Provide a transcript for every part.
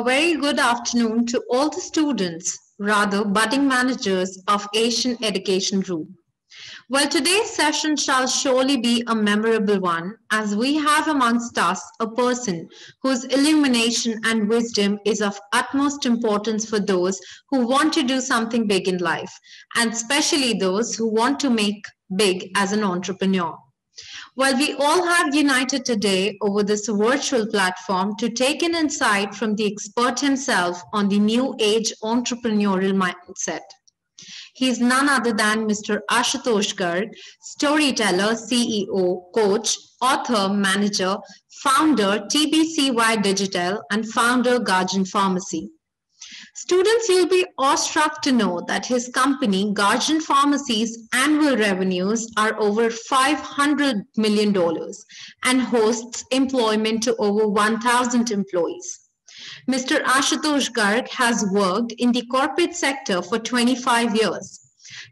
A very good afternoon to all the students, rather budding managers of Asian Education Group. Well, today's session shall surely be a memorable one as we have amongst us a person whose illumination and wisdom is of utmost importance for those who want to do something big in life and especially those who want to make big as an entrepreneur. While we all have united today over this virtual platform to take an insight from the expert himself on the new age entrepreneurial mindset. He's none other than Mr. Ashutosh Garg, storyteller, CEO, coach, author, manager, founder TBCY Digital, and founder Guardian Pharmacy. Students, you'll be awestruck to know that his company, Guardian Pharmacy's annual revenues are over $500 million and hosts employment to over 1,000 employees. Mr. Ashutosh Garg has worked in the corporate sector for 25 years.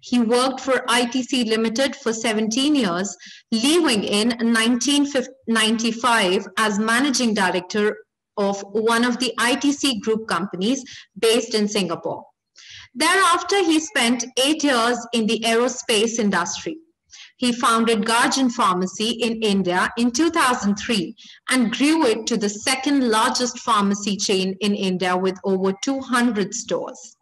He worked for ITC Limited for 17 years, leaving in 1995 as managing director of one of the ITC group companies based in Singapore. Thereafter, he spent eight years in the aerospace industry. He founded Guardian Pharmacy in India in 2003 and grew it to the second largest pharmacy chain in India with over 200 stores.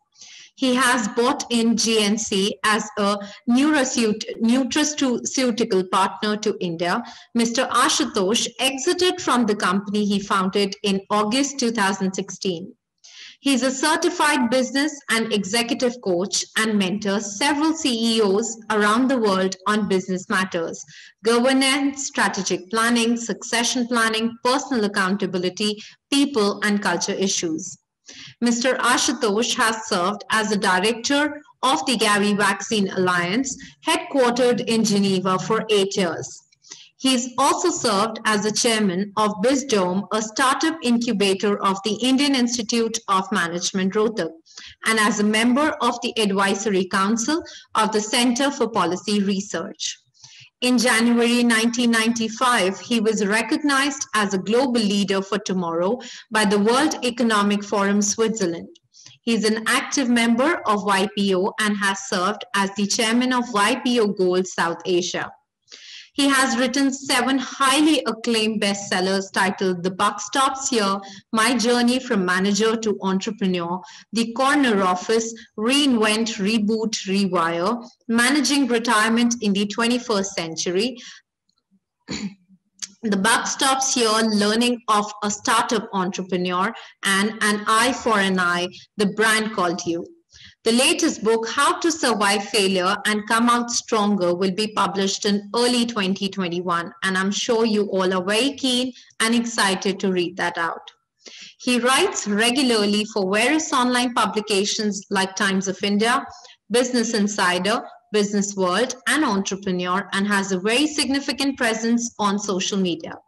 He has bought in GNC as a nutraceutical partner to India. Mr. Ashutosh exited from the company he founded in August 2016. He's a certified business and executive coach and mentors several CEOs around the world on business matters, governance, strategic planning, succession planning, personal accountability, people and culture issues. Mr. Ashutosh has served as the director of the Gavi Vaccine Alliance, headquartered in Geneva for eight years. He's also served as the chairman of BizDome, a startup incubator of the Indian Institute of Management, Rohtak, and as a member of the advisory council of the Center for Policy Research. In January 1995, he was recognized as a global leader for tomorrow by the World Economic Forum Switzerland. He is an active member of YPO and has served as the chairman of YPO Gold South Asia. He has written seven highly acclaimed bestsellers titled The Buck Stops Here, My Journey from Manager to Entrepreneur, The Corner Office, Reinvent, Reboot, Rewire, Managing Retirement in the 21st Century. The buck stops here learning of a startup entrepreneur and an eye for an eye, the brand called you. The latest book, How to Survive Failure and Come Out Stronger, will be published in early 2021, and I'm sure you all are very keen and excited to read that out. He writes regularly for various online publications like Times of India, Business Insider, Business World, and Entrepreneur, and has a very significant presence on social media.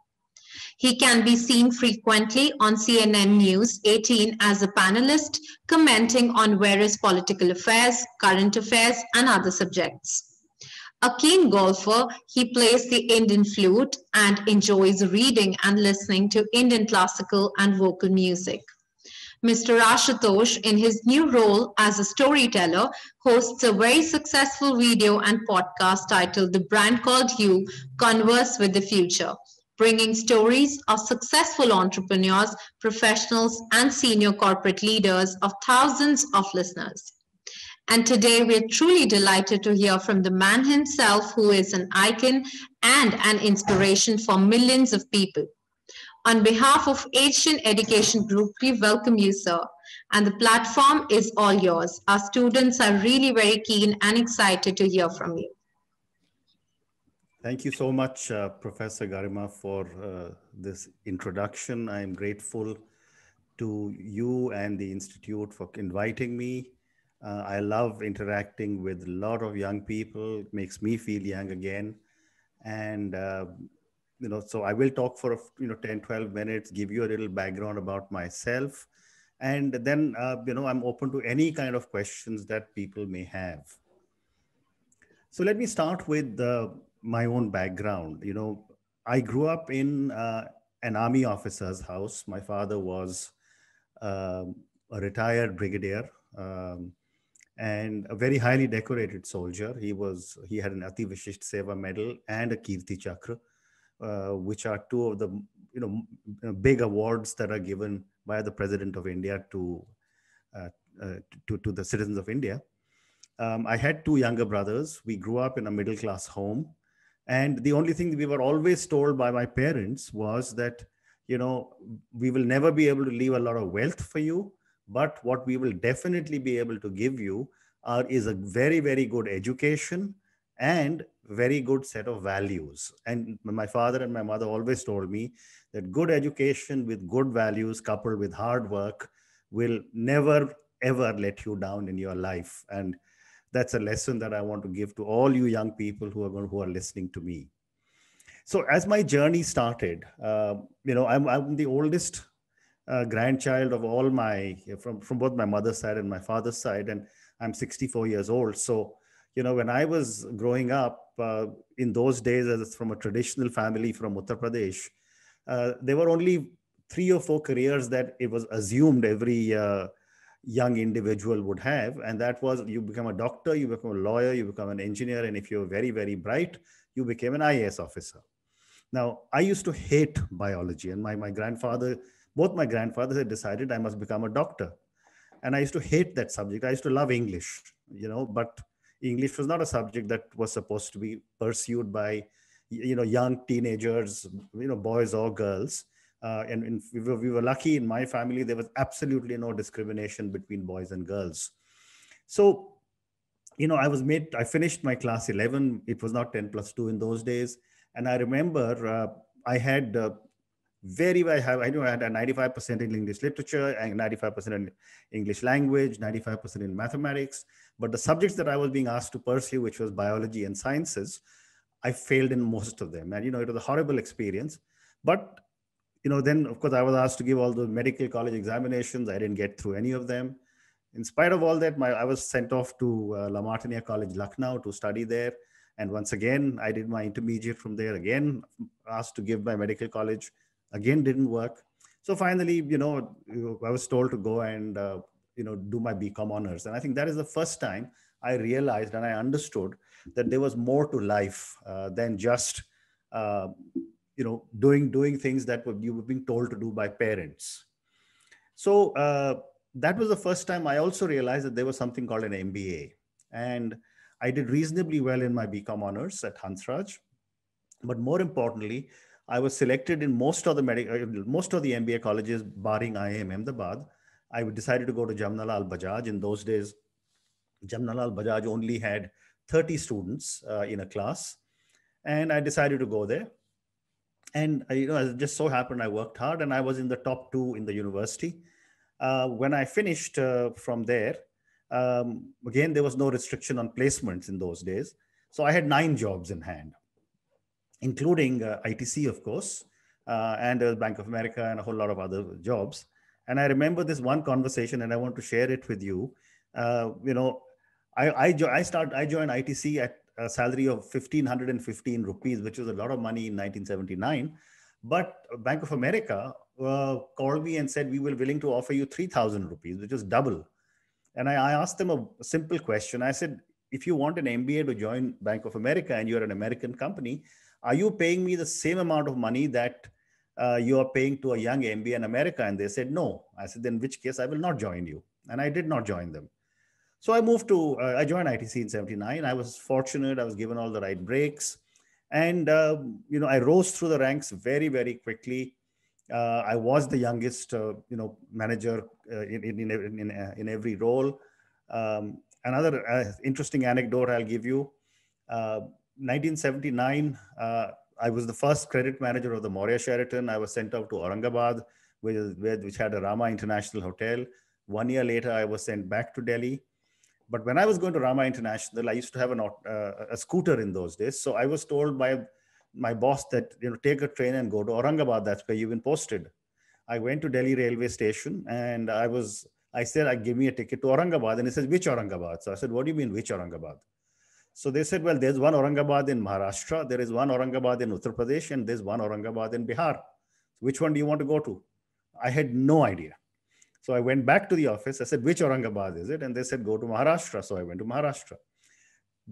He can be seen frequently on CNN News 18 as a panelist, commenting on various political affairs, current affairs, and other subjects. A keen golfer, he plays the Indian flute and enjoys reading and listening to Indian classical and vocal music. Mr. Ashutosh, in his new role as a storyteller, hosts a very successful video and podcast titled The Brand Called You Converse with the Future, bringing stories of successful entrepreneurs, professionals, and senior corporate leaders of thousands of listeners. And today we're truly delighted to hear from the man himself, who is an icon and an inspiration for millions of people. On behalf of Asian Education Group, we welcome you, sir. And the platform is all yours. Our students are really very keen and excited to hear from you. Thank you so much, uh, Professor Garima, for uh, this introduction. I am grateful to you and the Institute for inviting me. Uh, I love interacting with a lot of young people. It makes me feel young again. And, uh, you know, so I will talk for, you know, 10, 12 minutes, give you a little background about myself. And then, uh, you know, I'm open to any kind of questions that people may have. So let me start with the my own background you know i grew up in uh, an army officer's house my father was uh, a retired brigadier um, and a very highly decorated soldier he was he had an ati vishisht seva medal and a kirti chakra uh, which are two of the you know big awards that are given by the president of india to uh, uh, to, to the citizens of india um, I had two younger brothers. We grew up in a middle class home and the only thing we were always told by my parents was that you know we will never be able to leave a lot of wealth for you but what we will definitely be able to give you are, is a very very good education and very good set of values and my father and my mother always told me that good education with good values coupled with hard work will never ever let you down in your life and that's a lesson that i want to give to all you young people who are going, who are listening to me so as my journey started uh, you know i'm, I'm the oldest uh, grandchild of all my from from both my mother's side and my father's side and i'm 64 years old so you know when i was growing up uh, in those days as from a traditional family from uttar pradesh uh, there were only three or four careers that it was assumed every uh, young individual would have and that was you become a doctor you become a lawyer you become an engineer and if you're very very bright you became an ias officer now i used to hate biology and my, my grandfather both my grandfathers had decided i must become a doctor and i used to hate that subject i used to love english you know but english was not a subject that was supposed to be pursued by you know young teenagers you know boys or girls uh, and, and we, were, we were lucky in my family, there was absolutely no discrimination between boys and girls. So, you know, I was made, I finished my class 11. It was not 10 plus 2 in those days. And I remember uh, I had uh, very, very high, I knew I had a 95% in English literature, and 95% in English language, 95% in mathematics. But the subjects that I was being asked to pursue, which was biology and sciences, I failed in most of them. And, you know, it was a horrible experience. But you know, then of course I was asked to give all the medical college examinations. I didn't get through any of them. In spite of all that, my, I was sent off to uh, La Martiniere College, Lucknow, to study there. And once again, I did my intermediate from there again, asked to give my medical college, again didn't work. So finally, you know, I was told to go and, uh, you know, do my BCom honors. And I think that is the first time I realized and I understood that there was more to life uh, than just, uh, you know doing doing things that were, you were being told to do by parents so uh, that was the first time i also realized that there was something called an mba and i did reasonably well in my bcom honors at hansraj but more importantly i was selected in most of the medical uh, most of the mba colleges barring iim ahmedabad i decided to go to jamnalal bajaj in those days jamnalal bajaj only had 30 students uh, in a class and i decided to go there and you know, it just so happened I worked hard and I was in the top two in the university. Uh, when I finished uh, from there, um, again, there was no restriction on placements in those days. So I had nine jobs in hand, including uh, ITC, of course, uh, and uh, Bank of America and a whole lot of other jobs. And I remember this one conversation, and I want to share it with you. Uh, you know, I I, jo- I start I joined ITC at a salary of 1515 rupees, which was a lot of money in 1979. But Bank of America uh, called me and said, we were willing to offer you 3000 rupees, which is double. And I, I asked them a simple question. I said, if you want an MBA to join Bank of America and you're an American company, are you paying me the same amount of money that uh, you are paying to a young MBA in America? And they said, no. I said, then in which case I will not join you. And I did not join them. So I moved to, uh, I joined ITC in 79. I was fortunate. I was given all the right breaks. And, uh, you know, I rose through the ranks very, very quickly. Uh, I was the youngest, uh, you know, manager uh, in, in, in, uh, in, every role. Um, another interesting anecdote I'll give you. 1979, I was the first credit manager of the Moria Sheraton. I was sent out to Aurangabad, which, which had a Rama International Hotel. One year later, I was sent back to Delhi but when I was going to Rama International, I used to have an, uh, a scooter in those days. So I was told by my boss that, you know, take a train and go to Aurangabad. That's where you've been posted. I went to Delhi railway station and I was, I said, I uh, give me a ticket to Aurangabad. And he says, which Aurangabad? So I said, what do you mean which Aurangabad? So they said, well, there's one Aurangabad in Maharashtra, there is one Aurangabad in Uttar Pradesh, and there's one Aurangabad in Bihar. Which one do you want to go to? I had no idea. So I went back to the office. I said, which Aurangabad is it? And they said, go to Maharashtra. So I went to Maharashtra.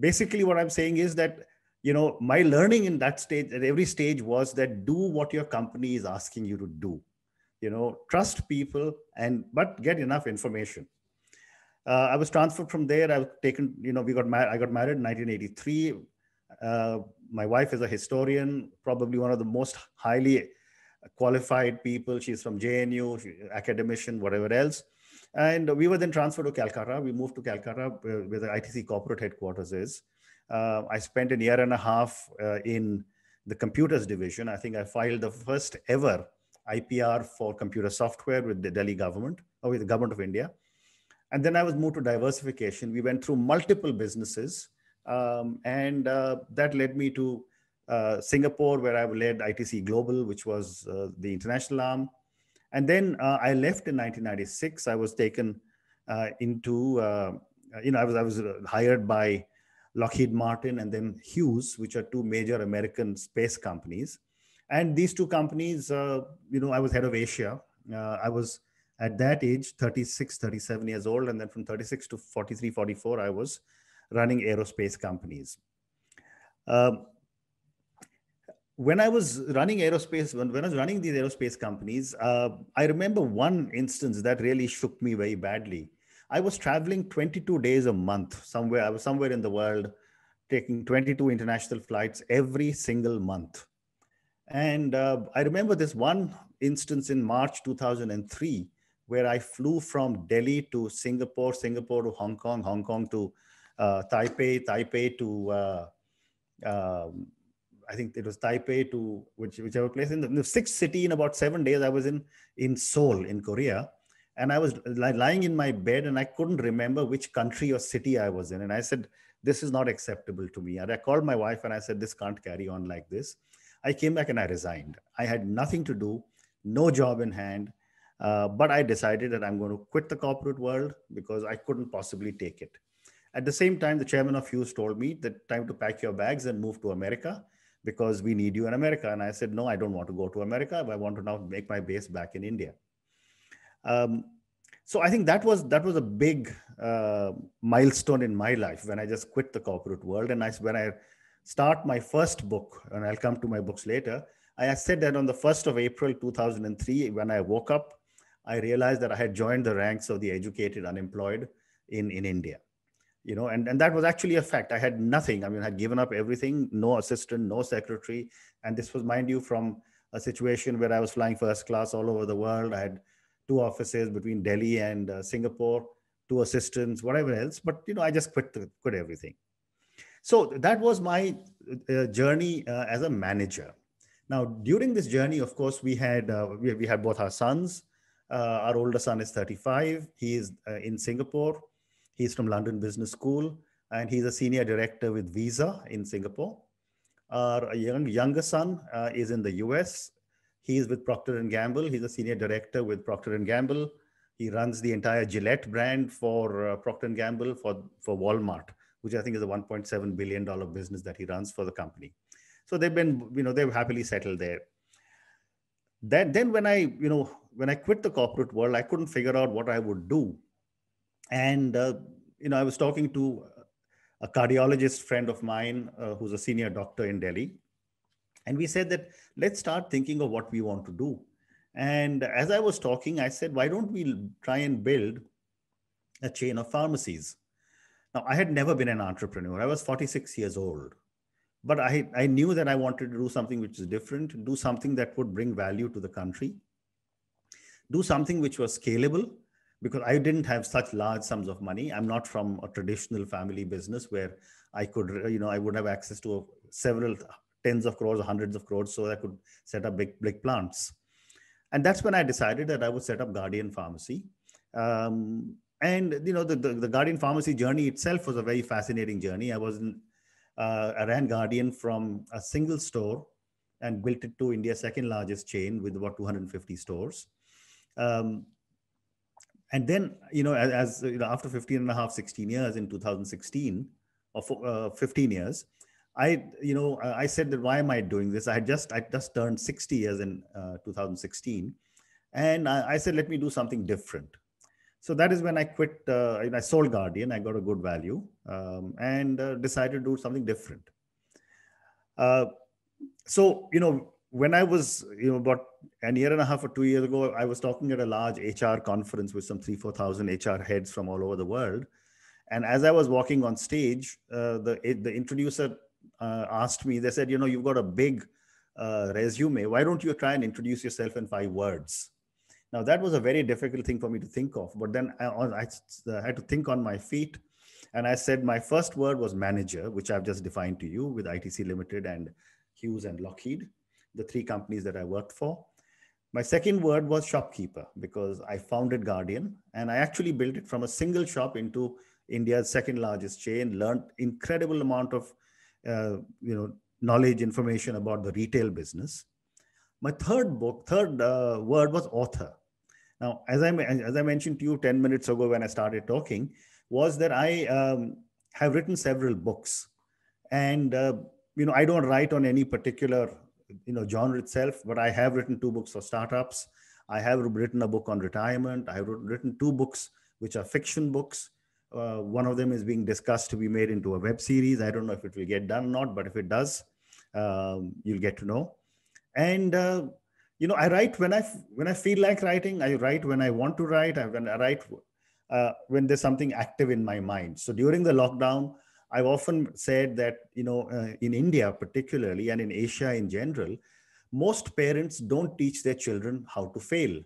Basically, what I'm saying is that, you know, my learning in that stage, at every stage, was that do what your company is asking you to do. You know, trust people and but get enough information. Uh, I was transferred from there. I was taken, you know, we got married. I got married in 1983. Uh, my wife is a historian, probably one of the most highly qualified people. She's from JNU, academician, whatever else. And we were then transferred to Calcutta. We moved to Calcutta, where, where the ITC corporate headquarters is. Uh, I spent a year and a half uh, in the computers division. I think I filed the first ever IPR for computer software with the Delhi government, or oh, with the government of India. And then I was moved to diversification. We went through multiple businesses, um, and uh, that led me to uh, Singapore, where I led ITC Global, which was uh, the international arm. And then uh, I left in 1996. I was taken uh, into, uh, you know, I was, I was uh, hired by Lockheed Martin and then Hughes, which are two major American space companies. And these two companies, you know, I was head of Asia. I was at that age 36, 37 years old. And then from 36 to 43, 44, I was running aerospace companies. Um, when I was running aerospace, when, when I was running these aerospace companies, uh, I remember one instance that really shook me very badly. I was traveling 22 days a month somewhere. I was somewhere in the world taking 22 international flights every single month. And uh, I remember this one instance in March 2003 where I flew from Delhi to Singapore, Singapore to Hong Kong, Hong Kong to uh, Taipei, Taipei to uh, um, I think it was Taipei to which, whichever place in the, in the, sixth city in about seven days. I was in in Seoul in Korea, and I was lying in my bed and I couldn't remember which country or city I was in. And I said, "This is not acceptable to me." And I called my wife and I said, "This can't carry on like this." I came back and I resigned. I had nothing to do, no job in hand, uh, but I decided that I'm going to quit the corporate world because I couldn't possibly take it. At the same time, the chairman of Hughes told me that time to pack your bags and move to America because we need you in America. And I said, no, I don't want to go to America. I want to now make my base back in India. Um, so I think that was that was a big uh, milestone in my life when I just quit the corporate world and I when I start my first book and I'll come to my books later. I said that on the first of April 2003 when I woke up, I realized that I had joined the ranks of the educated unemployed in in India you know and, and that was actually a fact i had nothing i mean i had given up everything no assistant no secretary and this was mind you from a situation where i was flying first class all over the world i had two offices between delhi and uh, singapore two assistants whatever else but you know i just quit the, quit everything so that was my uh, uh, journey uh, as a manager now during this journey of course we had uh, we, we, had both our sons uh, our older son is 35 he is in singapore He's from London Business School, and he's a senior director with Visa in Singapore. Our young, younger son uh, is in the US. He's with Procter & Gamble. He's a senior director with Procter & Gamble. He runs the entire Gillette brand for uh, Procter & Gamble for, for Walmart, which I think is a $1.7 billion business that he runs for the company. So they've been, you know, they've happily settled there. That, then when I, you know, when I quit the corporate world, I couldn't figure out what I would do and, uh, you know, I was talking to a cardiologist friend of mine uh, who's a senior doctor in Delhi. And we said that let's start thinking of what we want to do. And as I was talking, I said, why don't we try and build a chain of pharmacies? Now, I had never been an entrepreneur. I was 46 years old. But I, I knew that I wanted to do something which is different, do something that would bring value to the country, do something which was scalable, because I didn't have such large sums of money. I'm not from a traditional family business where I could, you know, I would have access to several tens of crores, hundreds of crores, so I could set up big, big plants. And that's when I decided that I would set up Guardian Pharmacy. Um, and you know, the, the, the Guardian Pharmacy journey itself was a very fascinating journey. I was in, uh, I ran Guardian from a single store and built it to India's second largest chain with about 250 stores. Um, and then you know as, as you know, after 15 and a half 16 years in 2016 or uh, 15 years i you know i said that why am i doing this i had just i just turned 60 years in uh, 2016 and I, I, said let me do something different so that is when i quit uh, i sold guardian i got a good value um, and uh, decided to do something different uh, so you know when I was, you know, about a year and a half or two years ago, I was talking at a large HR conference with some three, 4,000 HR heads from all over the world. And as I was walking on stage, uh, the, the introducer uh, asked me, they said, you know, you've got a big uh, resume. Why don't you try and introduce yourself in five words? Now, that was a very difficult thing for me to think of. But then I, I had to think on my feet. And I said, my first word was manager, which I've just defined to you with ITC Limited and Hughes and Lockheed the three companies that I worked for. My second word was shopkeeper because I founded Guardian and I actually built it from a single shop into India's second largest chain, learned incredible amount of uh, you know knowledge, information about the retail business. My third book, third uh, word was author. Now, as I as I mentioned to you ten minutes ago when I started talking, was that I um, have written several books, and uh, you know I don't write on any particular you know genre itself but i have written two books for startups i have written a book on retirement i've written two books which are fiction books uh, one of them is being discussed to be made into a web series i don't know if it will get done or not but if it does um, you'll get to know and uh, you know i write when i when i feel like writing i write when i want to write i when i write uh, when there's something active in my mind so during the lockdown I've often said that, you know, uh, in India particularly and in Asia in general, most parents don't teach their children how to fail.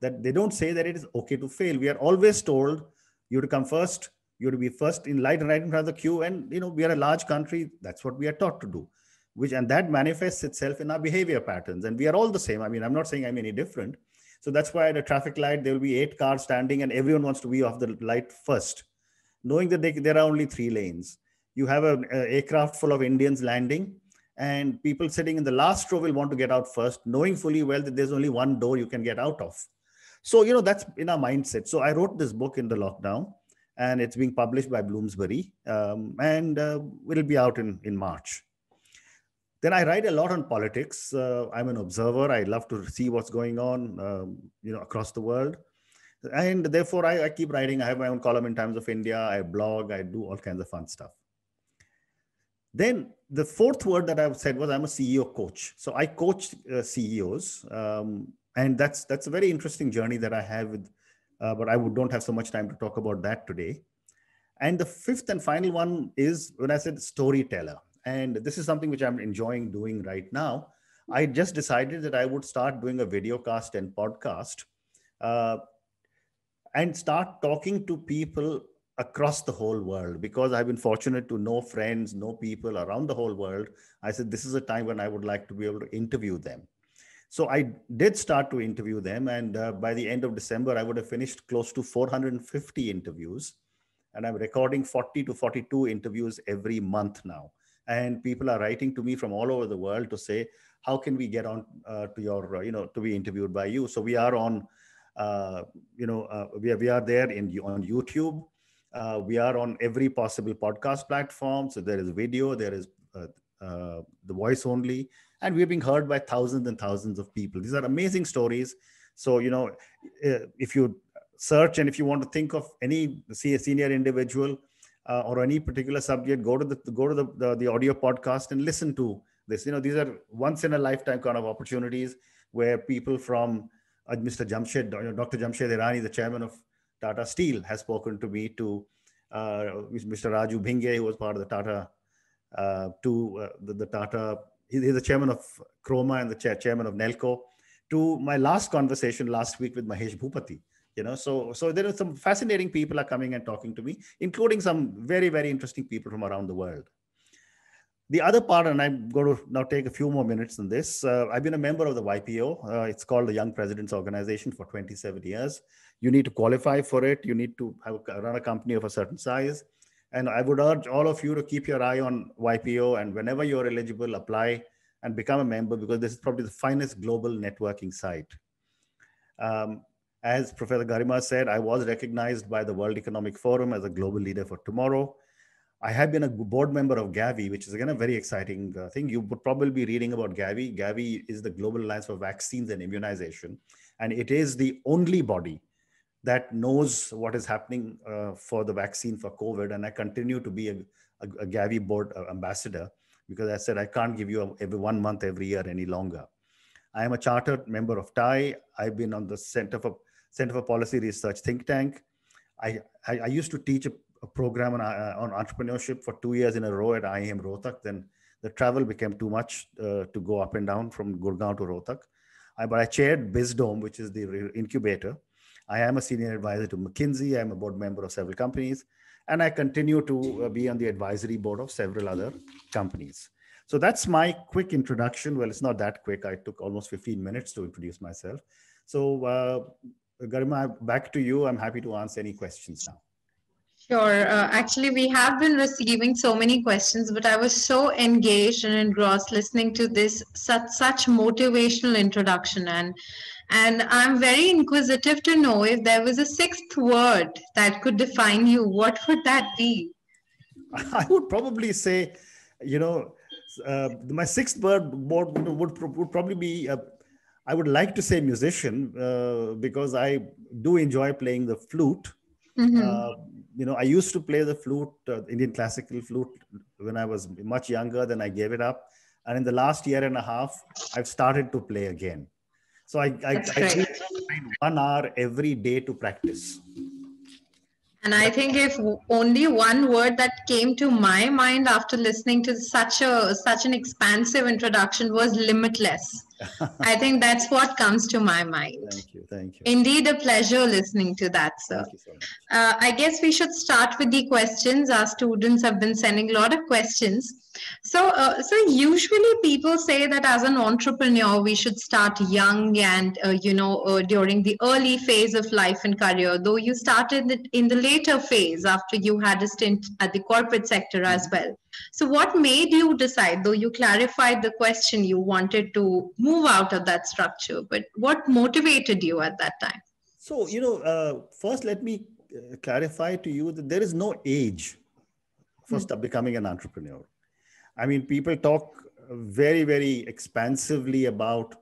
That they don't say that it is okay to fail. We are always told you to come first, you to be first in light and right in front of the queue. And, you know, we are a large country. That's what we are taught to do, which, and that manifests itself in our behavior patterns. And we are all the same. I mean, I'm not saying I'm any different. So that's why at a traffic light, there will be eight cars standing and everyone wants to be off the light first knowing that they, there are only three lanes. You have an uh, aircraft full of Indians landing, and people sitting in the last row will want to get out first, knowing fully well that there's only one door you can get out of. So, you know, that's in our mindset. So, I wrote this book in the lockdown, and it's being published by Bloomsbury, um, and uh, it'll be out in, in March. Then I write a lot on politics. Uh, I'm an observer. I love to see what's going on, um, you know, across the world and therefore I, I, keep writing i have my own column in times of india i blog i do all kinds of fun stuff then the fourth word that i said was i'm a ceo coach so i coach uh, ceos um, and that's that's a very interesting journey that i have with uh, but i would, don't have so much time to talk about that today and the fifth and final one is when i said storyteller and this is something which i'm enjoying doing right now i just decided that i would start doing a video cast and podcast uh, and start talking to people across the whole world because I've been fortunate to know friends, know people around the whole world. I said, this is a time when I would like to be able to interview them. So I did start to interview them. And uh, by the end of December, I would have finished close to 450 interviews. And I'm recording 40 to 42 interviews every month now. And people are writing to me from all over the world to say, how can we get on uh, to your, uh, you know, to be interviewed by you? So we are on uh, you know, uh, we, are, we are there in on YouTube. Uh, we are on every possible podcast platform. So there is video, there is the voice only, and we're being heard by thousands and thousands of people. These are amazing stories. So you know, if you search and if you want to think of any senior individual uh, or any particular subject go to the go to the, the, the audio podcast and listen to this you know these are once in a lifetime kind of opportunities where people from Mr. Jamshed, Dr. Jamshed Irani, the chairman of Tata Steel, has spoken to me to uh, Mr. Raju Bhinge, who was part of the Tata, uh, to uh, the, the, Tata, he's the chairman of Chroma and the chair, chairman of Nelco, to my last conversation last week with Mahesh Bhupati you know so so there are some fascinating people are coming and talking to me including some very very interesting people from around the world the other part, and I'm going to now take a few more minutes on this. Uh, I've been a member of the YPO. Uh, it's called the Young Presidents Organization for 27 years. You need to qualify for it. You need to have, run a company of a certain size. And I would urge all of you to keep your eye on YPO and whenever you're eligible, apply and become a member because this is probably the finest global networking site. Um, as Professor Garima said, I was recognized by the World Economic Forum as a global leader for tomorrow. I have been a board member of Gavi, which is again a very exciting uh, thing. You would probably be reading about Gavi. Gavi is the Global Alliance for Vaccines and Immunization, and it is the only body that knows what is happening uh, for the vaccine for COVID. And I continue to be a, a, a Gavi board uh, ambassador because I said I can't give you a, every one month every year any longer. I am a chartered member of TAI. I've been on the Center for Center for Policy Research think tank. I, I, I used to teach a a program on, uh, on entrepreneurship for two years in a row at IIM Rohtak. Then the travel became too much uh, to go up and down from Gurgaon to Rohtak. I, but I chaired BizDome, which is the incubator. I am a senior advisor to McKinsey. I'm a board member of several companies. And I continue to uh, be on the advisory board of several other companies. So that's my quick introduction. Well, it's not that quick. I took almost 15 minutes to introduce myself. So, uh, Garima, back to you. I'm happy to answer any questions now. Sure. Uh, actually, we have been receiving so many questions, but I was so engaged and engrossed listening to this such such motivational introduction, and and I'm very inquisitive to know if there was a sixth word that could define you. What would that be? I would probably say, you know, uh, my sixth word would, would, would probably be. Uh, I would like to say musician uh, because I do enjoy playing the flute. Mm-hmm uh, you know, I used to play the flute, uh, Indian classical flute, when I was much younger. Then I gave it up, and in the last year and a half, I've started to play again. So I, I, I one hour every day to practice. And I think if only one word that came to my mind after listening to such a such an expansive introduction was limitless. I think that's what comes to my mind. Thank you, thank you. Indeed, a pleasure listening to that, sir. So uh, I guess we should start with the questions. Our students have been sending a lot of questions. So, uh, so usually people say that as an entrepreneur, we should start young and uh, you know uh, during the early phase of life and career. Though you started in the later phase after you had a stint at the corporate sector as mm-hmm. well. So, what made you decide? Though you clarified the question, you wanted to move out of that structure. But what motivated you at that time? So, you know, uh, first let me uh, clarify to you that there is no age for mm-hmm. becoming an entrepreneur I mean, people talk very, very expansively about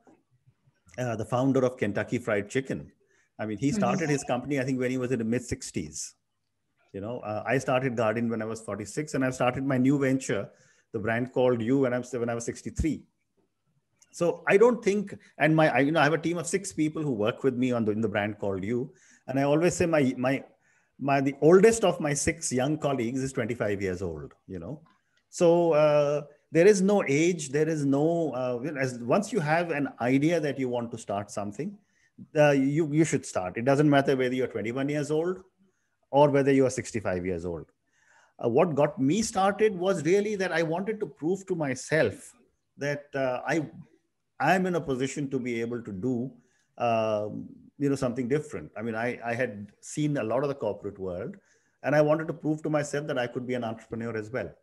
uh, the founder of Kentucky Fried Chicken. I mean, he mm-hmm. started his company, I think, when he was in the mid 60s. You know, uh, I started Garden when I was 46, and I started my new venture, the brand called You, when I was, when I was 63. So I don't think, and my, I, you know, I have a team of six people who work with me on the, in the brand called You, and I always say my my my the oldest of my six young colleagues is 25 years old. You know, so uh, there is no age. There is no uh, as once you have an idea that you want to start something, uh, you you should start. It doesn't matter whether you're 21 years old or whether you are 65 years old. Uh, what got me started was really that I wanted to prove to myself that uh, I I am in a position to be able to do um, you know something different. I mean, I, I had seen a lot of the corporate world, and I wanted to prove to myself that I could be an entrepreneur as well.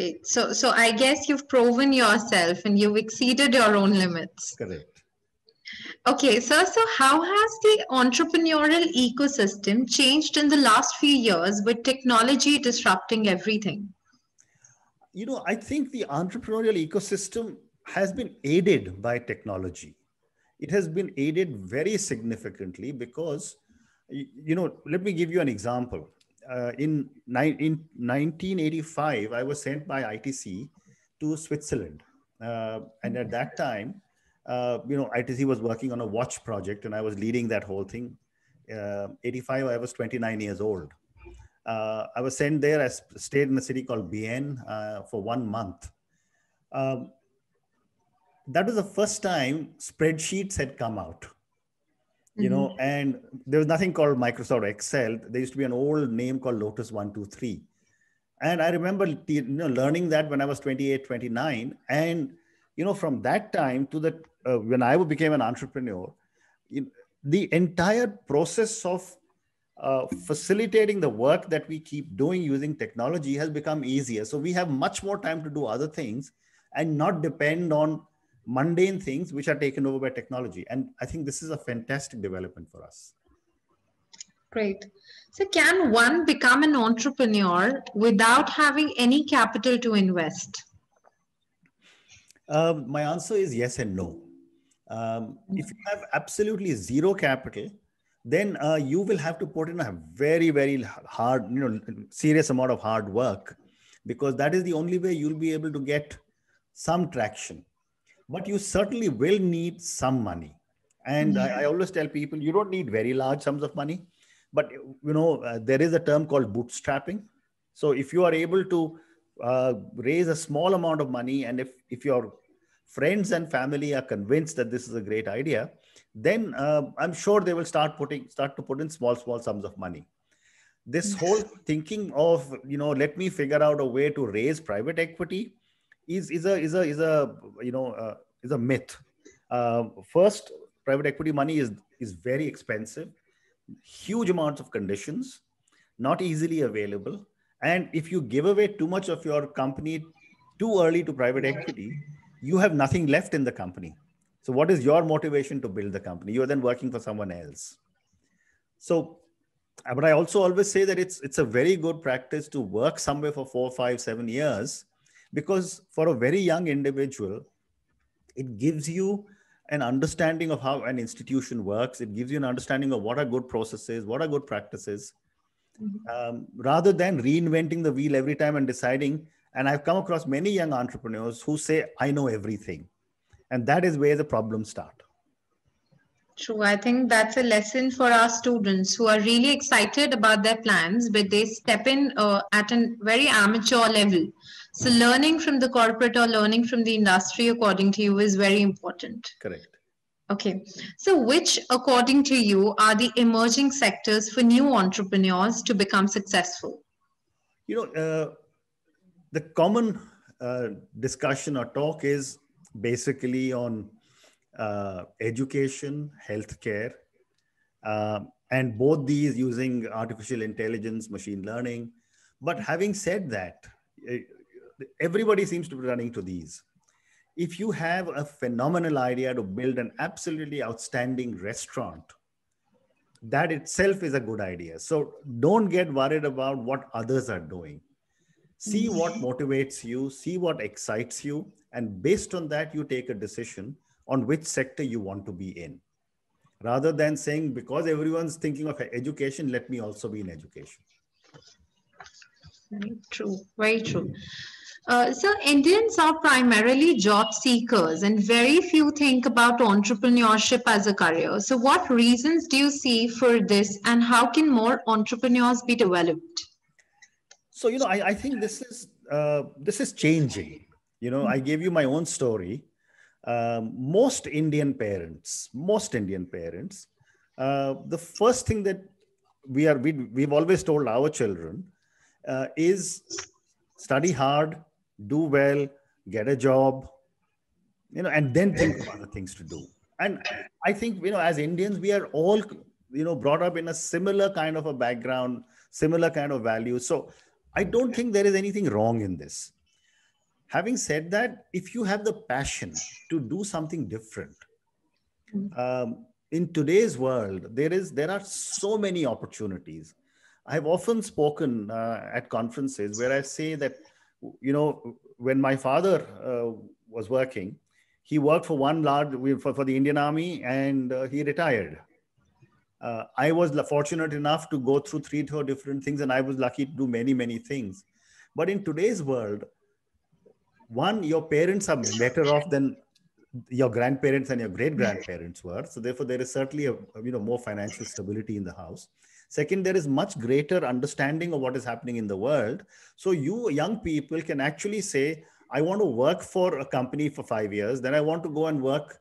Great. So, so I guess you've proven yourself and you've exceeded your own limits. Correct. Okay, sir. So, how has the entrepreneurial ecosystem changed in the last few years with technology disrupting everything? You know, I think the entrepreneurial ecosystem has been aided by technology. It has been aided very significantly because, you know, let me give you an example uh, in, in 1985, I was sent by ITC to Switzerland. Uh, and at that mm-hmm. time, uh, you know, ITC was working on a watch project and I was leading that whole thing. Uh, 85, I was 29 years old. Uh, I was sent there. I stayed in a city called Bien for one month. Um, that was the first time spreadsheets had come out you mm-hmm. know and there was nothing called microsoft excel there used to be an old name called lotus 123 and i remember you know, learning that when i was 28 29 and you know from that time to the uh, when i became an entrepreneur you the entire process of uh, facilitating the work that we keep doing using technology has become easier so we have much more time to do other things and not depend on mundane things which are taken over by technology. And I think this is a fantastic development for us. Great. So, can one become an entrepreneur without having any capital to invest? Um, my answer is yes and no. Um, if you have absolutely zero capital, then uh, you will have to put in a very, very hard, you know, serious amount of hard work because that is the only way you'll be able to get some traction but you certainly will need some money. And yeah. I, I, hmm. always tell people you don't need very large sums of money, but you know uh, there is a term called bootstrapping. So if you are able to uh, raise a small amount of money, and if if your friends and family are convinced that this is a great idea, then uh, I'm sure they will start putting start to put in small small sums of money. This whole thinking of you know let me figure out a way to raise private equity is is a is a is a you know uh, is a myth. Uh, first, private equity money is is very expensive, huge amounts of conditions, not easily available, and if you give away too much of your company too early to private equity, you have nothing left in the company. So, what is your motivation to build the company? You're then working for someone else. So, but I also always say that it's it's a very good practice to work somewhere for four, five, seven years because for a very young individual it gives you an understanding of how an institution works it gives you an understanding of what are good processes what are good practices mm-hmm. um, rather than reinventing the wheel every time and deciding and i've come across many young entrepreneurs who say i know everything and that is where the problems start True. I think that's a lesson for our students who are really excited about their plans, but they step in uh, at a very amateur level. So learning from the corporate or learning from the industry, according to you, is very important. Correct. Okay. So, which, according to you, are the emerging sectors for new entrepreneurs to become successful? You know, uh, the common uh, discussion or talk is basically on uh, education, healthcare, um, and both these using artificial intelligence, machine learning. But having said that, everybody seems to be running to these. If you have a phenomenal idea to build an absolutely outstanding restaurant, that itself is a good idea. So don't get worried about what others are doing. See what motivates you, see what excites you, and based on that, you take a decision on which sector you want to be in. Rather than saying, because everyone's thinking of education, let me also be in education. Very true, very true. Uh, so Indians are primarily job seekers and very few think about entrepreneurship as a career. So what reasons do you see for this and how can more entrepreneurs be developed? So, you know, I, I think this is, uh, this is changing. You know, I mm-hmm. gave you my own story. Um, most Indian parents, most Indian parents, uh, the first thing that we are, we, we've always told our children uh, is study hard, do well, get a job, you know, and then think of other things to do. And I think, you know, as Indians, we are all, you know, brought up in a similar kind of a background, similar kind of values. So I don't think there is anything wrong in this. Having said that, if you have the passion to do something different, um, in today's world, there is there are so many opportunities. I've often spoken uh, at conferences where I say that you know, when my father uh, was working, he worked for one large for, for the Indian Army and uh, he retired. Uh, I was fortunate enough to go through three or different things, and I was lucky to do many, many things. But in today's world, one, your parents are better off than your grandparents and your great grandparents were. So therefore, there is certainly a you know more financial stability in the house. Second, there is much greater understanding of what is happening in the world. So you young people can actually say, I want to work for a company for five years. Then I want to go and work,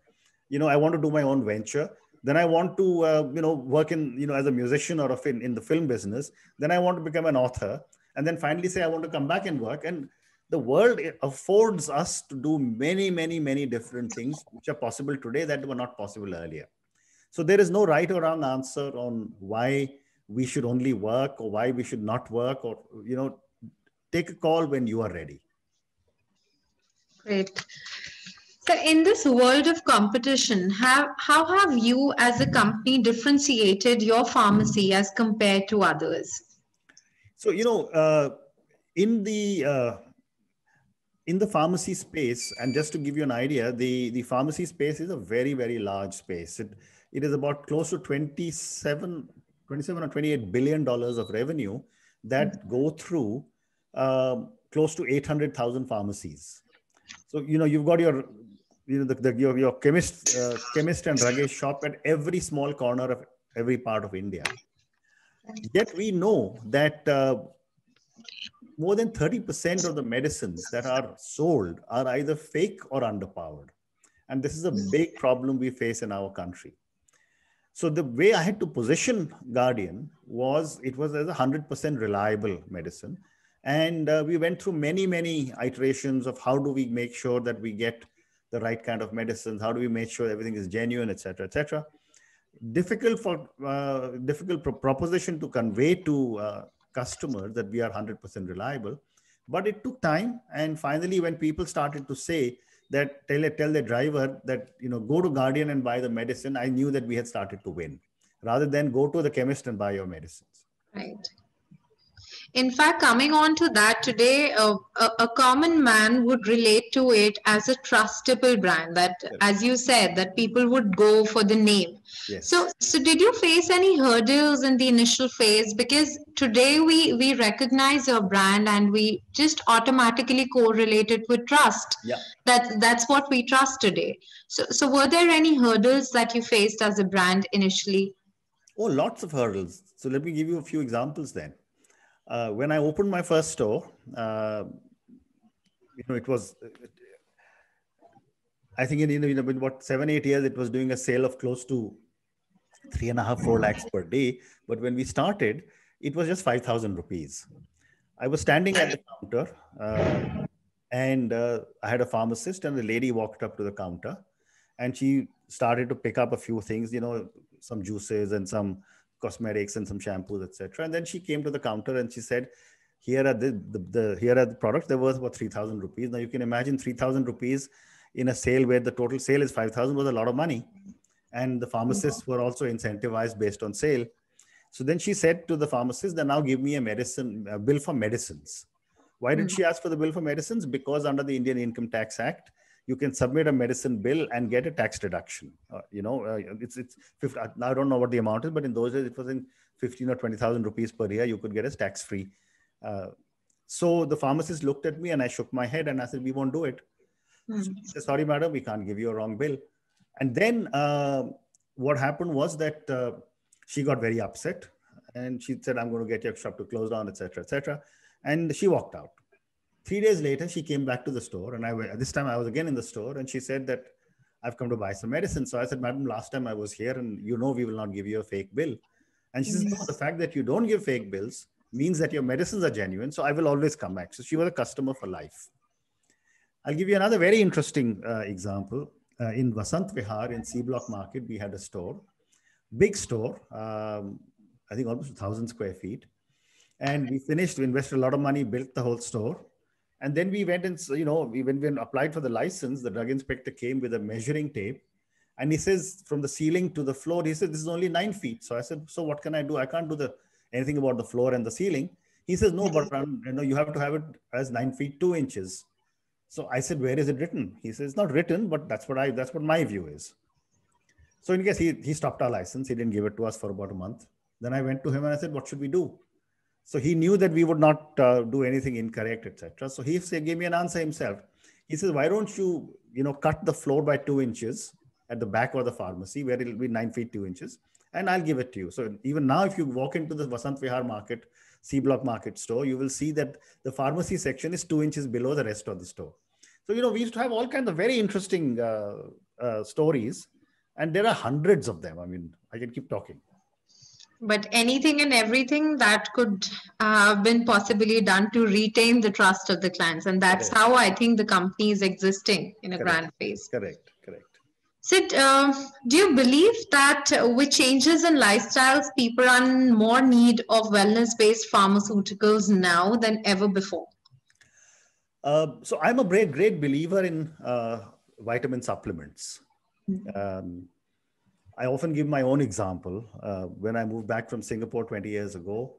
you know, I want to do my own venture. Then I want to, uh, you know, work in, you know, as a musician or a fin- in the film business. Then I want to become an author. And then finally say, I want to come back and work. And the world affords us to do many, many, many different things which are possible today that were not possible earlier. So there is no right or wrong answer on why we should only work or why we should not work or you know take a call when you are ready great so in this world of competition how, how have you as a company differentiated your pharmacy as compared to others so you know uh, in the uh, in the pharmacy space and just to give you an idea the the pharmacy space is a very very large space it, it is about close to 27 27 or 28 billion dollars of revenue that hmm. go through um, close to 800,000 pharmacies. So you know you've got your you know the, the your, your chemist uh, chemist and drug shop at every small corner of every part of India. Yet we know that uh, more than 30% of the medicines that are sold are either fake or underpowered. And this is a hmm. big problem we face in our country. So the way I had to position Guardian was it was as a 100% reliable medicine. And uh, we went through many, many iterations of how do we make sure that we get the right kind of medicines? How do we make sure everything is genuine, et cetera, et cetera? Difficult for uh, difficult pro proposition to convey to uh, customers that we are 100% reliable, but it took time. And finally, when people started to say that tell, tell the driver that, you know, go to Guardian and buy the medicine, I knew that we had started to win rather than go to the chemist and buy your medicines. Right. In fact, coming on to that today, uh, a, a, common man would relate to it as a trustable brand. That, yes. as you said, that people would go for the name. Yes. So, so did you face any hurdles in the initial phase? Because today we we recognize your brand and we just automatically correlate it with trust. Yeah. That that's what we trust today. So, so were there any hurdles that you faced as a brand initially? Oh, lots of hurdles. So let me give you a few examples then uh, when I opened my first store, uh, you know, it was, I think in, in, in about seven, eight years, it was doing a sale of close to three and a half, four lakhs per day. But when we started, it was just 5,000 rupees. I was standing at the counter uh, and uh, I had a pharmacist and the lady walked up to the counter and she started to pick up a few things, you know, some juices and some cosmetics and some shampoos, etc. And then she came to the counter and she said, "Here are the, the, the here are the products. They're worth about three thousand rupees." Now you can imagine three thousand rupees in a sale where the total sale is five thousand was a lot of money, and the pharmacists were also incentivized based on sale. So then she said to the pharmacist, "Then now give me a medicine a bill for medicines." Why did hmm. she ask for the bill for medicines? Because under the Indian Income Tax Act, you can submit a medicine bill and get a tax deduction. Uh, you know, uh, it's it's 50, I don't know what the amount is, but in those days it was in 15 or 20,000 rupees per year. You could get a tax free. Uh, so the pharmacist looked at me and I shook my head and I said, we won't do it. Mm-hmm. Said, Sorry, madam, we can't give you a wrong bill. And then uh, what happened was that uh, she got very upset and she said, I'm going to get your shop to close down, etc., etc. And she walked out three days later, she came back to the store, and I this time I was again in the store, and she said that I've come to buy some medicine. So I said, Madam, last time I was here, and you know we will not give you a fake bill. And she yes. says, No, the fact that you don't give fake bills means that your medicines are genuine. So I will always come back. So she was a customer for life. I'll give you another very interesting uh, example. Uh, in Vasant Vihar in C Block Market, we had a store, big store, um, I think almost 1,000 square feet. And we finished, we invested a lot of money, built the whole store. And then we went and, you know, we, when we applied for the license, the drug inspector came with a measuring tape. And he says, from the ceiling to the floor, he said, this is only nine feet. So I said, so what can I do? I can't do the anything about the floor and the ceiling. He says, no, but um, you know, you have to have it as nine feet, two inches. So I said, where is it written? He says, it's not written, but that's what I, that's what my view is. So in case he, he stopped our license, he didn't give it to us for about a month. Then I went to him and I said, what should we do? So he knew that we would not uh, do anything incorrect, etc. So he say, gave me an answer himself. He says, why don't you, you know, cut the floor by two inches at the back of the pharmacy where it'll be nine feet, two inches, and I'll give it to you. So even now, if you walk into the Vasant Vihar market, C block market store, you will see that the pharmacy section is two inches below the rest of the store. So, you know, we used to have all kinds of very interesting uh, uh, stories, and there are hundreds of them. I mean, I can keep talking but anything and everything that could uh, have been possibly done to retain the trust of the clients and that's correct. how i think the company is existing in a correct. grand phase correct correct Sid, uh, do you believe that with changes in lifestyles, people are in more need of wellness based pharmaceuticals now than ever before? Uh, so, I'm a great, great believer in uh, vitamin supplements. Mm-hmm. Um, I often give my own example. Uh, when I moved back from Singapore 20 years ago,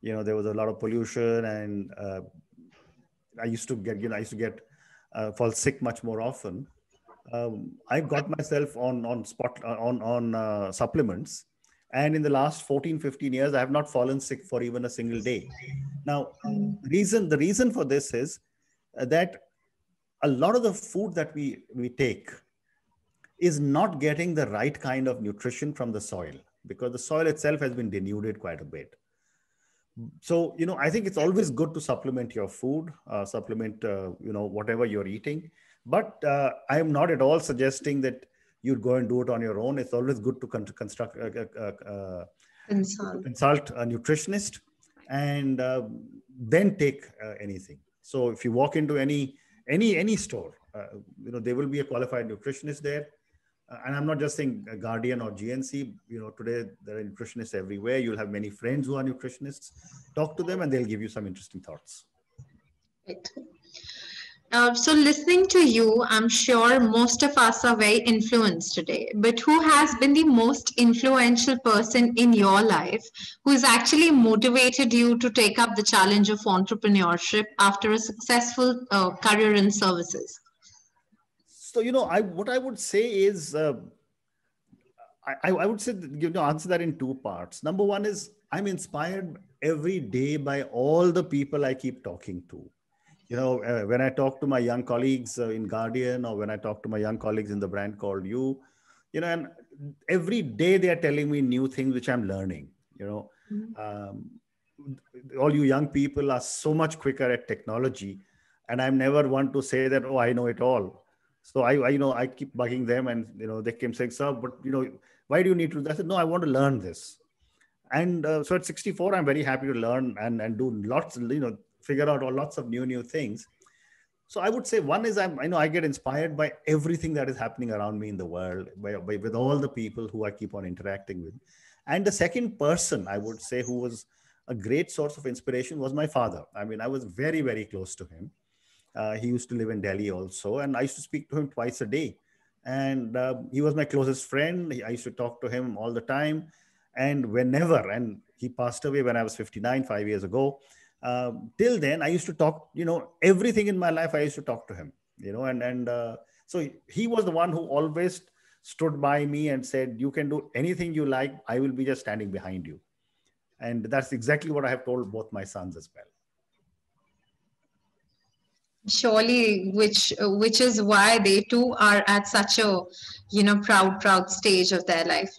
you know, there was a lot of pollution and uh, I used to get, you know, I used to get, uh, fall sick much more often. Um, I got myself on, on spot, uh, on, on uh, supplements. And in the last 14, 15 years, I have not fallen sick for even a single day. Now, reason, the reason for this is uh, that a lot of the food that we, we take, is not getting the right kind of nutrition from the soil because the soil itself has been denuded quite a bit so you know i think it's always good to supplement your food uh, supplement uh, you know whatever you're eating but uh, i am not at all suggesting that you'd go and do it on your own it's always good to con- construct uh, uh, uh, consult. consult. a nutritionist and then take anything so if you walk into any any any store you know there will be a qualified nutritionist there uh, and I'm not just saying uh, Guardian or GNC, you know, today there are nutritionists everywhere. You'll have many friends who are nutritionists. Talk to them and they'll give you some interesting thoughts. Right. Uh, so listening to you, I'm sure most of us are very influenced today. But who has been the most influential person in your life who's actually motivated you to take up the challenge of entrepreneurship after a successful uh, career in services? so you know i what i would say is um, I, I would say you know answer that in two parts number one is i'm inspired every day by all the people i keep talking to you know uh, when i talk to my young colleagues uh, in guardian or when i talk to my young colleagues in the brand called you you know and every day they are telling me new things which i'm learning you know mm-hmm. um, all you young people are so much quicker at technology and i'm never one to say that oh i know it all so I, I, you know, I keep bugging them, and you know, they came saying, "Sir, but you know, why do you need to?" Do I said, "No, I want to learn this." And uh, so at 64, I'm very happy to learn and and do lots, you know, figure out lots of new new things. So I would say one is I'm, I know I get inspired by everything that is happening around me in the world, by, by, with all the people who I keep on interacting with. And the second person I would say who was a great source of inspiration was my father. I mean, I was very, very close to him uh, he used to live in Delhi also, and I used to speak to him twice a day. And uh, he was my closest friend. I used to talk to him all the time, and whenever. And he passed away when I was 59, five years ago. Uh, till then, I used to talk. You know, everything in my life, I used to talk to him. You know, and and uh, so he was the one who always stood by me and said, "You can do anything you like. I will be just standing behind you." And that's exactly what I have told both my sons as well surely which which is why they too are at such a you know proud proud stage of their life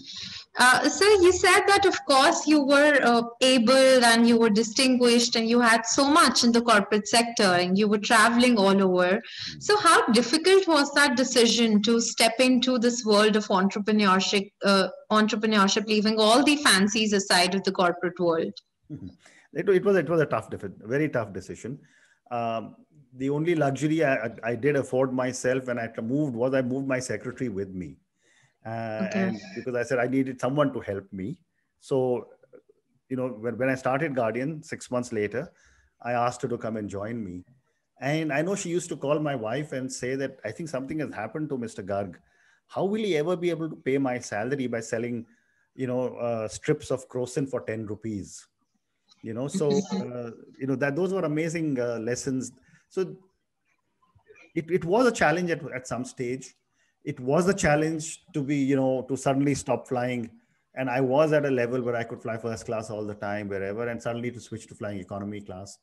uh, so you said that of course you were uh, able and you were distinguished and you had so much in the corporate sector and you were traveling all over so how difficult was that decision to step into this world of entrepreneurship uh, entrepreneurship leaving all the fancies aside of the corporate world mm-hmm. it, it, was it was a tough very tough decision um, the only luxury I, I did afford myself when I moved was I moved my secretary with me. Uh, okay. And because I said I needed someone to help me. So, you know, when, when I started Guardian six months later, I asked her to come and join me. And I know she used to call my wife and say that I think something has happened to Mr. Garg. How will he ever be able to pay my salary by selling, you know, uh, strips of croissant for 10 rupees? You know, so, uh, you know, that those were amazing uh, lessons so it, it was a challenge at, at some stage. It was a challenge to be, you know, to suddenly stop flying. And I was at a level where I could fly first class all the time, wherever, and suddenly to switch to flying economy class.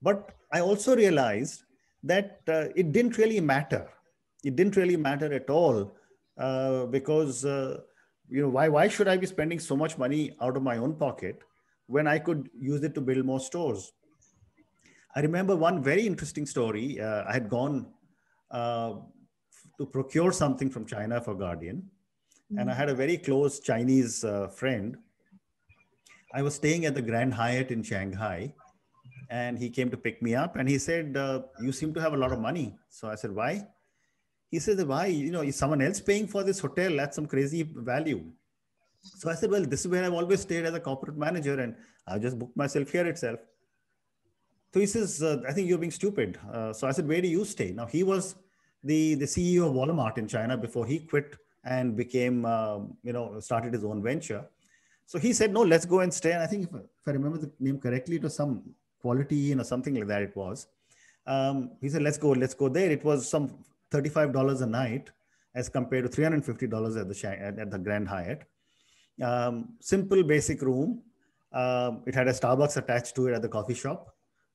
But I also realized that uh, it didn't really matter. It didn't really matter at all uh, because uh, you know why why should I be spending so much money out of my own pocket when I could use it to build more stores? I remember one very interesting story. Uh, I had gone uh, to procure something from China for Guardian, mm-hmm. and I mm-hmm. had a very close Chinese uh, friend. I was staying at the Grand Hyatt in Shanghai, and he came to pick me up, and he said, uh, "You seem to have a lot of money." So I said, "Why?" He said, "Why? You know, is someone else paying for this hotel at some crazy value?" So I said, "Well, this is where I've always stayed as a corporate manager, and I just booked myself here itself." So he says, uh, I think you're being stupid. Uh, so I said, where do you stay? Now he was the, the CEO of Walmart in China before he quit and became, uh, you know, started his own venture. So he said, no, let's go and stay. And I think if, if I remember the name correctly, it was some quality inn or something like that it was. Um, he said, let's go, let's go there. It was some $35 a night as compared to $350 at the, at, at the Grand Hyatt. Um, simple, basic room. Um, it had a Starbucks attached to it at the coffee shop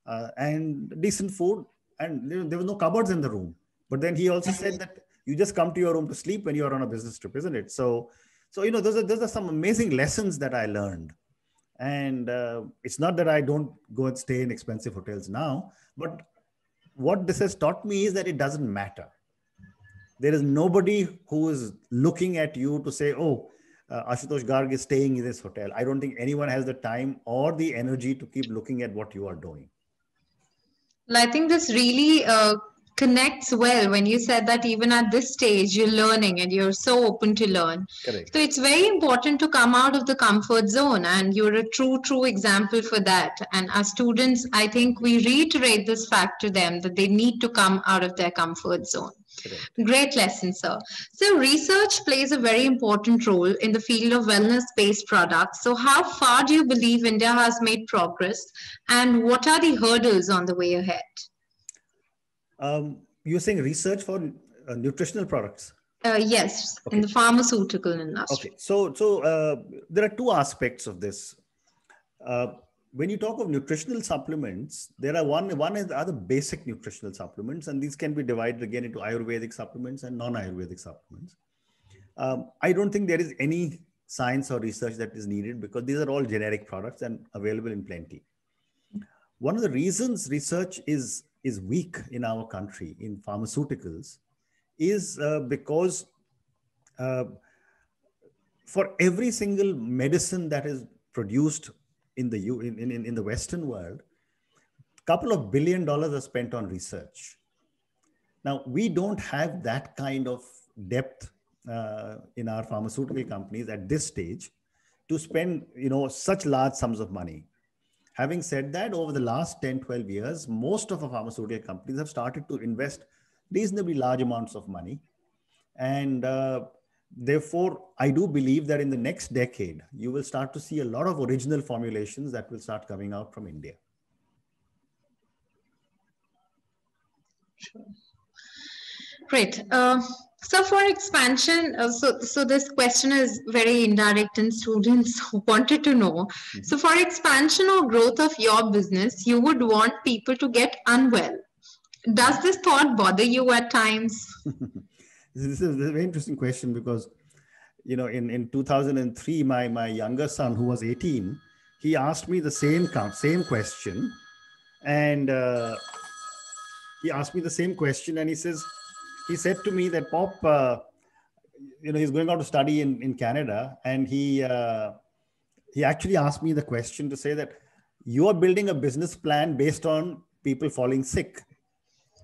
uh, and decent food. And you know, there was no cupboards in the room. But then he also said that you just come to your room to sleep when you're on a business trip, isn't it? So, so you know, those are those are some amazing lessons that I learned. And uh, it's not that I don't go and stay in expensive hotels now, but what this has taught me is that it doesn't matter. There is nobody who is looking at you to say, "Oh, uh, Ashutosh Garg is staying in this hotel. I don't think anyone has the time or the energy to keep looking at what you are doing. Well, I think this really uh, connects well when you said that even at this stage you're learning and you're so open to learn. Correct. So it's very important to come out of the comfort zone, and you're a true, true example for that. And as students, I think we reiterate this fact to them that they need to come out of their comfort zone. Great lesson, sir. So, research plays a very important role in the field of wellness based products. So, how far do you believe India has made progress and what are the hurdles on the way ahead? Um, you're saying research for uh, nutritional products? Uh, yes, okay. in the pharmaceutical industry. Okay, so, so uh, there are two aspects of this. Uh, when you talk of nutritional supplements, there are one one is are the basic nutritional supplements, and these can be divided again into Ayurvedic supplements and non-Ayurvedic supplements. Um, I don't think there is any science or research that is needed because these are all generic products and available in plenty. One of the reasons research is is weak in our country in pharmaceuticals is uh, because uh, for every single medicine that is produced in the U in, in, in the Western world, a couple of billion dollars are spent on research. Now we don't have that kind of depth uh, in our pharmaceutical companies at this stage to spend you know such large sums of money. Having said that, over the last 10, 12 years, most of our pharmaceutical companies have started to invest reasonably large amounts of money. And uh, Therefore, I do believe that in the next decade, you will start to see a lot of original formulations that will start coming out from India. Sure. Great. Uh, so for expansion, uh, so, so this question is very indirect and students wanted to know. Mm-hmm. So for expansion or growth of your business, you would want people to get unwell. Does this thought bother you at times? This is, this is a very interesting question because, you know, in, in 2003, my, my younger son, who was 18, he asked me the same same question. And uh, he asked me the same question. And he says, he said to me that, Pop, uh, you know, he's going out to study in, in Canada. And he, uh, he actually asked me the question to say that you are building a business plan based on people falling sick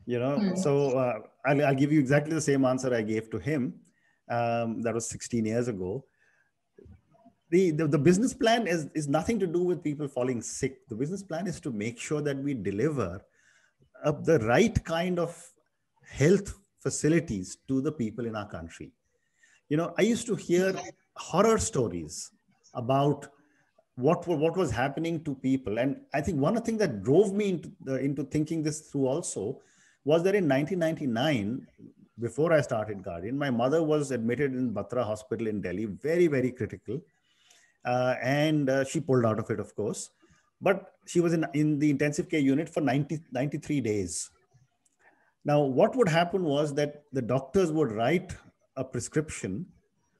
you know mm. so uh, I'll, I'll give you exactly the same answer I gave to him. Um, that was 16 years ago. The, the, the, business plan is, is nothing to do with people falling sick. The business plan is to make sure that we deliver uh, the right kind of health facilities to the people in our country. You know, I used to hear horror stories about what, what was happening to people. And I think one thing that drove me into, the, into thinking this through also was that in 1999, before I started Guardian, my mother was admitted in Batra Hospital in Delhi, very, very critical. Uh, and uh, she pulled out of it, of course. But she was in, in the intensive care unit for 90, 93 days. Now, what would happen was that the doctors would write a prescription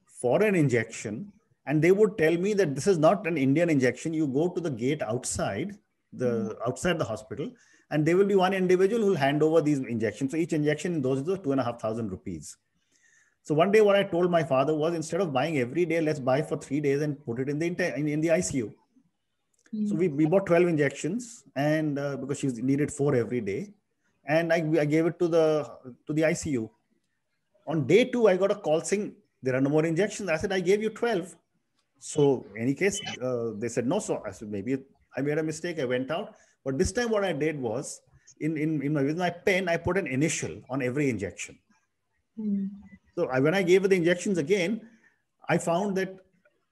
for an injection, and they would tell me that this is not an Indian injection. You go to the gate outside the mm. outside the hospital, and there will be one individual who'll hand over these injections. So each injection in those is two and a half thousand rupees. So one day, what I told my father was, instead of buying every day, let's buy for three days and put it in the in, in the ICU. Mm. So we, we bought twelve injections, and uh, because she needed four every day, and I, I gave it to the to the ICU. On day two, I got a call saying there are no more injections. I said I gave you twelve. So in any case, uh, they said no. So I said maybe I made a mistake. I went out. But this time, what I did was in, in, in my, with my pen, I put an initial on every injection. Mm. So I, when I gave her the injections again, I found that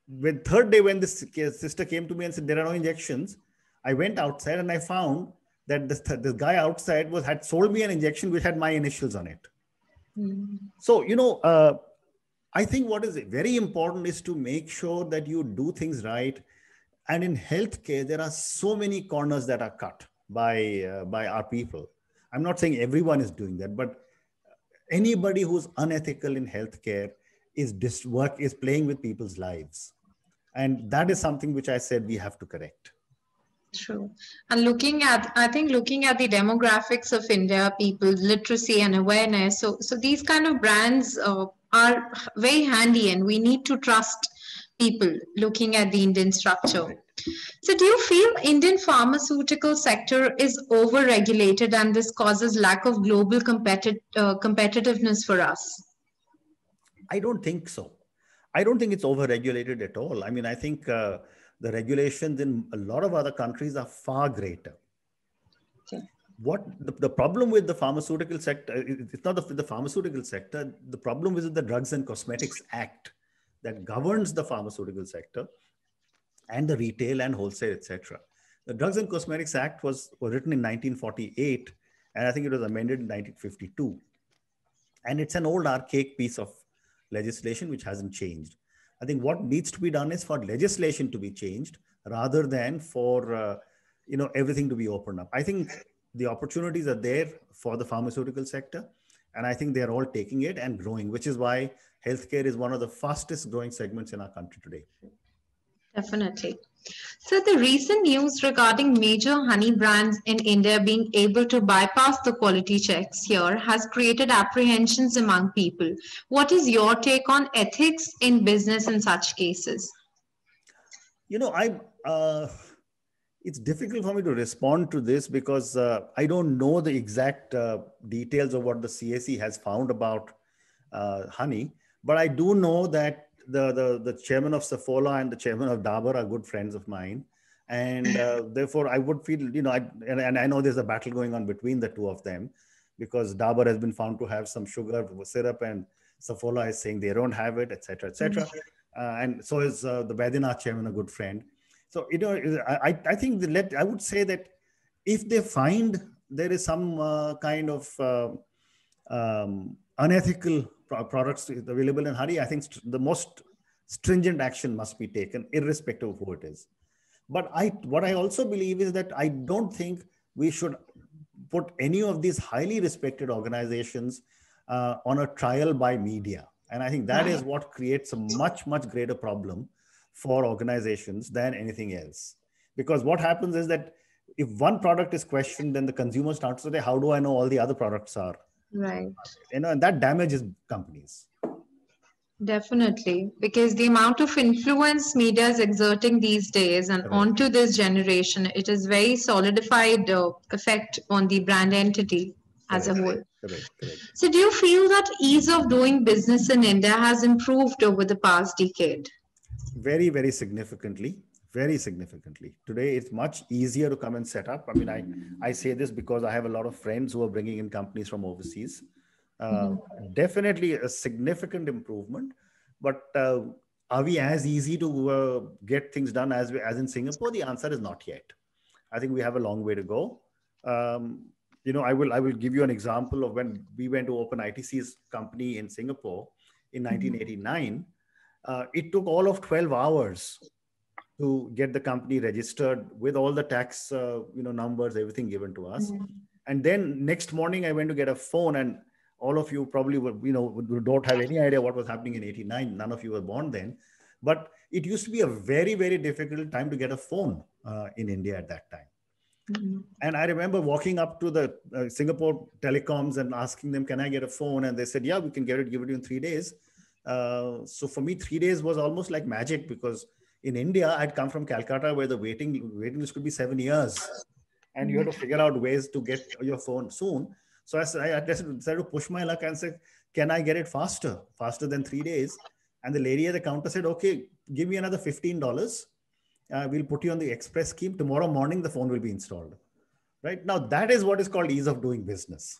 when third day when this sister came to me and said there are no injections, I went outside and I found that this, this guy outside was had sold me an injection which had my initials on it. Mm. So you know, uh, I think what is very important is to make sure that you do things right and in healthcare there are so many corners that are cut by uh, by our people i'm not saying everyone is doing that but anybody who's unethical in healthcare is dis- work is playing with people's lives and that is something which i said we have to correct true and looking at i think looking at the demographics of india people literacy and awareness so so these kind of brands uh, are very handy and we need to trust people looking at the Indian structure. So do you feel Indian pharmaceutical sector is overregulated and this causes lack of global uh, competitiveness for us? I don't think so. I don't think it's overregulated at all. I mean, I think uh, the regulations in a lot of other countries are far greater. Okay. What the, the problem with the pharmaceutical sector, it's not the, the pharmaceutical sector, the problem is the Drugs and Cosmetics Act that governs the pharmaceutical sector and the retail and wholesale, etc. The Drugs and Cosmetics Act was, was written in 1948, and I think it was amended in 1952. And it's an old archaic piece of legislation which hasn't changed. I think what needs to be done is for legislation to be changed rather than for uh, you know everything to be opened up. I think the opportunities are there for the pharmaceutical sector, and I think they are all taking it and growing, which is why healthcare is one of the fastest growing segments in our country today. Definitely. So, the recent news regarding major honey brands in India being able to bypass the quality checks here has created apprehensions among people. What is your take on ethics in business in such cases? You know, I uh, it's difficult for me to respond to this because uh, I don't know the exact uh, details of what the CAC has found about uh, honey. But I do know that the, the, the chairman of Safola and the chairman of Dabur are good friends of mine. And uh, therefore, I would feel, you know, I, and, and, I know there's a battle going on between the two of them because Dabur has been found to have some sugar syrup and Safola is saying they don't have it, etc., etc. Mm-hmm. Uh, and so is uh, the Vaidinath chairman, a good friend. So, you know, I, I think the let, I would say that if they find there is some uh, kind of uh, um, unethical products available in hurry, I think the most stringent action must be taken, irrespective of who it is. But I, what I also believe is that I don't think we should put any of these highly respected organizations uh, on a trial by media. And I think that is what creates a much, much greater problem for organizations than anything else. Because what happens is that if one product is questioned, then the consumer starts to say, How do I know all the other products are? right you know and that damages companies definitely because the amount of influence media is exerting these days and right. onto this generation it is very solidified uh, effect on the brand entity as correct, a whole correct, correct. so do you feel that ease of doing business in india has improved over the past decade very very significantly very significantly. Today, it's much easier to come and set up. I mean, I, I say this because I have a lot of friends who are bringing in companies from overseas. Uh, mm-hmm. Definitely a significant improvement. But uh, are we as easy to uh, get things done as, we, as in Singapore? The answer is not yet. I think we have a long way to go. Um, you know, I will I will give you an example of when we went to open ITC's company in Singapore in 1989. Mm-hmm. Uh, it took all of 12 hours to get the company registered with all the tax uh, you know numbers everything given to us mm-hmm. and then next morning i went to get a phone and all of you probably were, you know don't have any idea what was happening in 89 none of you were born then but it used to be a very very difficult time to get a phone uh, in india at that time mm-hmm. and i remember walking up to the uh, singapore telecoms and asking them can i get a phone and they said yeah we can get it give it to you in 3 days uh, so for me 3 days was almost like magic because in India, I'd come from Calcutta where the waiting waiting list could be seven years, and you have to figure out ways to get your phone soon. So I, I decided to push my luck and say, "Can I get it faster? Faster than three days?" And the lady at the counter said, "Okay, give me another fifteen dollars. Uh, we'll put you on the express scheme. Tomorrow morning, the phone will be installed." Right now, that is what is called ease of doing business.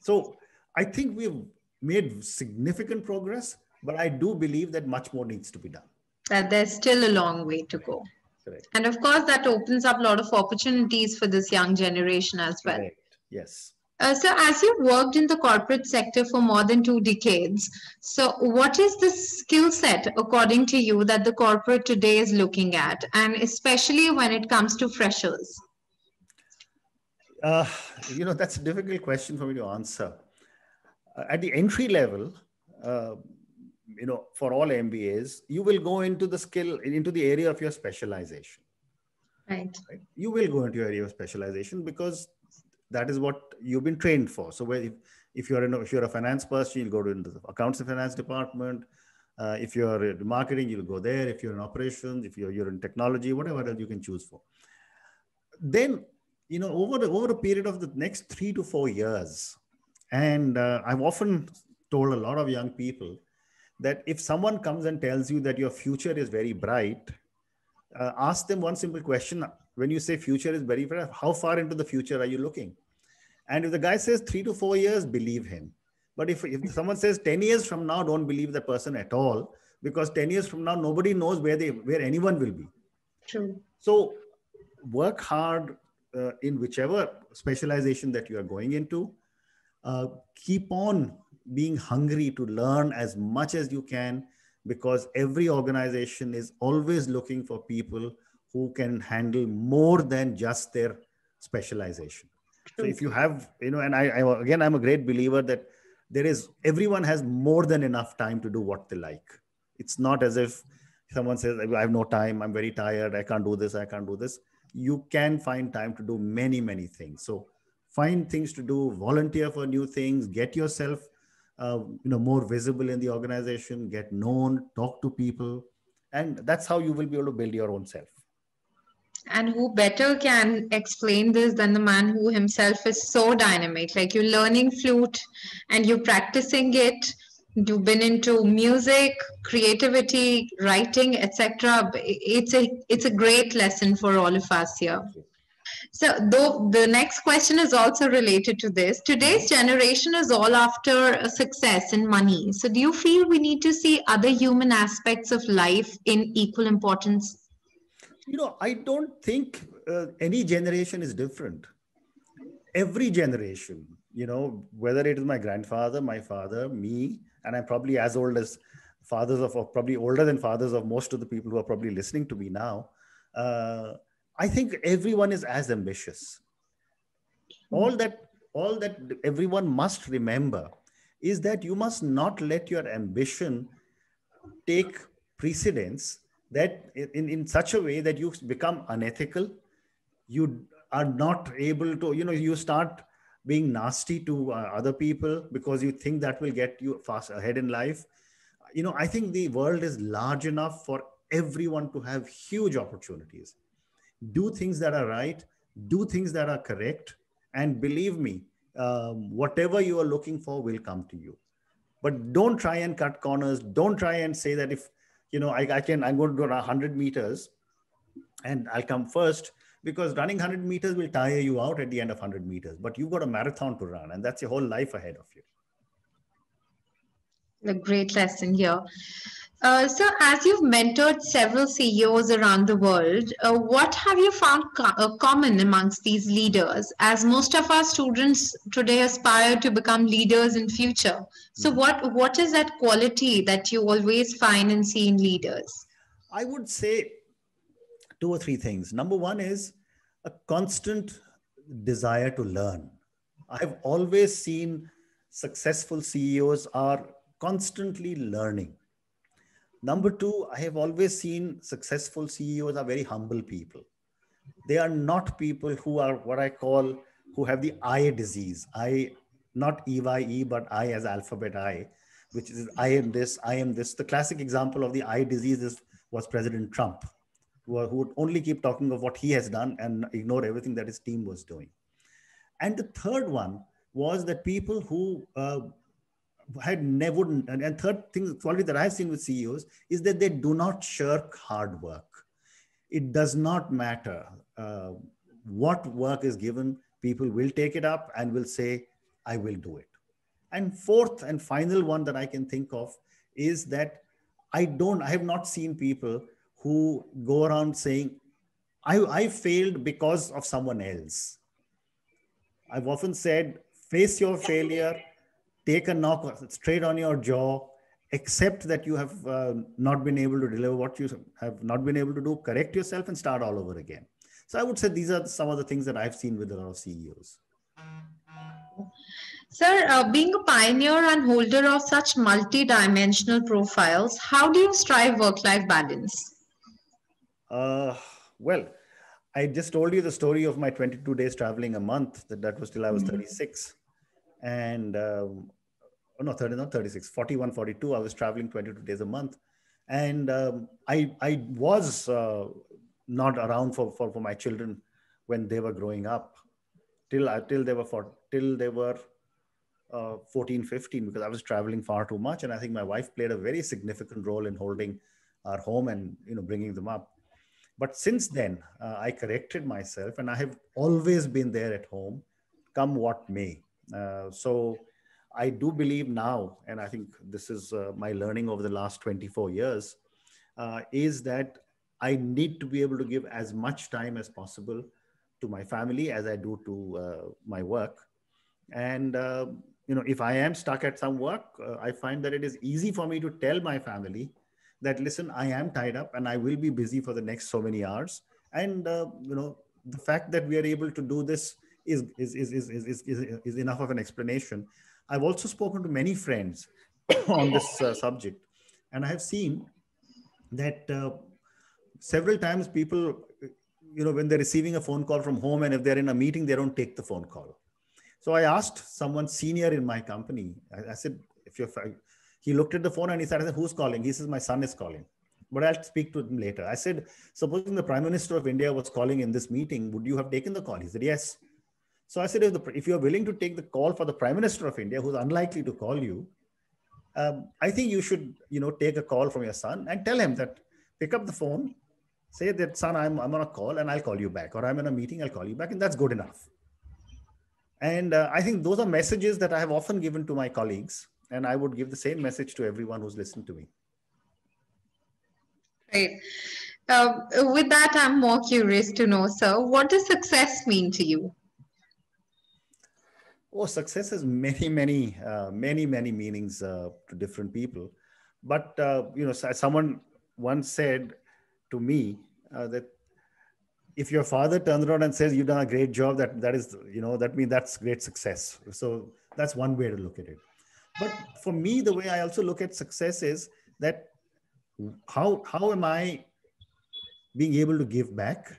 So I think we've made significant progress, but I do believe that much more needs to be done that there's still a long way to go. Correct. And of course, that opens up a lot of opportunities for this young generation as well. Correct. Yes. Uh, so, as you've worked in the corporate sector for more than two decades, so what is the skill set, according to you, that the corporate today is looking at, and especially when it comes to freshers? Uh, you know, that's a difficult question for me to answer. Uh, at the entry level, uh, you know for all mbas you will go into the skill into the area of your specialization right, right? you will go into your area of specialization because that is what you've been trained for so if, if you're in, if you're a finance person you'll go to the accounts and finance department uh, if you're in marketing you'll go there if you're in operations if you're, you're in technology whatever else you can choose for then you know over the, over a period of the next three to four years and uh, i've often told a lot of young people that if someone comes and tells you that your future is very bright, uh, ask them one simple question. When you say future is very bright, how far into the future are you looking? And if the guy says three to four years, believe him. But if, if someone says 10 years from now, don't believe the person at all, because 10 years from now, nobody knows where they where anyone will be. True. So work hard uh, in whichever specialization that you are going into. Uh, keep on being hungry to learn as much as you can because every organization is always looking for people who can handle more than just their specialization so if you have you know and I, I, again i'm a great believer that there is everyone has more than enough time to do what they like it's not as if someone says i have no time i'm very tired i can't do this i can't do this you can find time to do many many things so find things to do volunteer for new things get yourself uh, you know more visible in the organization get known talk to people and that's how you will be able to build your own self and who better can explain this than the man who himself is so dynamic like you're learning flute and you're practicing it you've been into music creativity writing etc it's a it's a great lesson for all of us here so though the next question is also related to this. Today's mm-hmm. generation is all after uh, success and money. So do you feel we need to see other human aspects of life in equal importance? You know, I don't think uh, any generation is different. Every generation, you know, whether it is my grandfather, my father, me, and I'm probably as old as fathers of, probably older than fathers of most of the people who are probably listening to me now. Uh, I think everyone is as ambitious. All hmm. that, all that everyone must remember is that you must not let your ambition take precedence that in, in such a way that you become unethical you are not able to you know you start being nasty to uh, other people because you think that will get you fast ahead in life you know i think the world is large enough for everyone to have huge opportunities do things that are right, do things that are correct, and believe me, um, whatever you are looking for will come to you. But don't try and cut corners. Don't try and say that if you know I, I can, I'm going to go 100 meters, and I'll come first because running 100 meters will tire you out at the end of 100 meters. But you've got a marathon to run, and that's your whole life ahead of you. A great lesson here. Uh, so, as you've mentored several CEOs around the world, uh, what have you found co- uh, common amongst these leaders? As most of our students today aspire to become leaders in future, so hmm. what what is that quality that you always find and see in leaders? I would say two or three things. Number one is a constant desire to learn. I've always seen successful CEOs are constantly learning Number two, I have always seen successful CEOs are very humble people. They are not people who are what I call who have the I disease. I, not EYE, but I as alphabet I, which is I am this, I am this. The classic example of the I disease is, was President Trump, who, who would only keep talking of what he has done and ignore everything that his team was doing. And the third one was that people who uh, had never and, and third thing quality that I've seen with CEOs is that they do not shirk hard work. It does not matter uh, what work is given, people will take it up and will say, I will do it. And fourth and final one that I can think of is that I don't, I have not seen people who go around saying, I, I failed because of someone else. I've often said, face your failure take a knock straight on your jaw, accept that you have uh, not been able to deliver what you have not been able to do, correct yourself, and start all over again. So I would say these are some of the things that I've seen with a lot of CEOs. Sir, uh, being a pioneer and holder of such multi-dimensional profiles, how do you strive work-life balance? Uh, well, I just told you the story of my 22 days traveling a month. That that was till I was mm-hmm. 36, and um, no 30 not 36 41 42 i was traveling 22 days a month and um, i i was uh, not around for, for for my children when they were growing up till uh, till they were for till they were uh, 14 15 because i was traveling far too much and i think my wife played a very significant role in holding our home and you know bringing them up but since then uh, i corrected myself and i have always been there at home come what may uh, so I do believe now, and I think this is uh, my learning over the last 24 years, uh, is that I need to be able to give as much time as possible to my family as I do to uh, my work. And, uh, you know, if I am stuck at some work, uh, I find that it is easy for me to tell my family that, listen, I am tied up and I will be busy for the next so many hours. And, uh, you know, the fact that we are able to do this is, is, is, is, is, is, is enough of an explanation I've also spoken to many friends on this uh, subject, and I have seen that uh, several times people, you know, when they're receiving a phone call from home and if they're in a meeting, they don't take the phone call. So I asked someone senior in my company, I, I said, if you're, he looked at the phone and he said, who's calling? He says, my son is calling but I'll speak to him later. I said, supposing the Prime Minister of India was calling in this meeting, would you have taken the call? He said, yes. So I said, if, the, if you're willing to take the call for the Prime Minister of India, who's unlikely to call you, um, I think you should, you know, take a call from your son and tell him that pick up the phone, say that son, I'm, I'm on a call and I'll call you back, or I'm in a meeting, I'll call you back, and that's good enough. And uh, I think those are messages that I have often given to my colleagues, and I would give the same message to everyone who's listened to me. Great. Uh, with that, I'm more curious to know, sir, what does success mean to you? oh success has many many uh, many many meanings uh, to different people but uh, you know someone once said to me uh, that if your father turns around and says you've done a great job that that is you know that means that's great success so that's one way to look at it but for me the way i also look at success is that how how am i being able to give back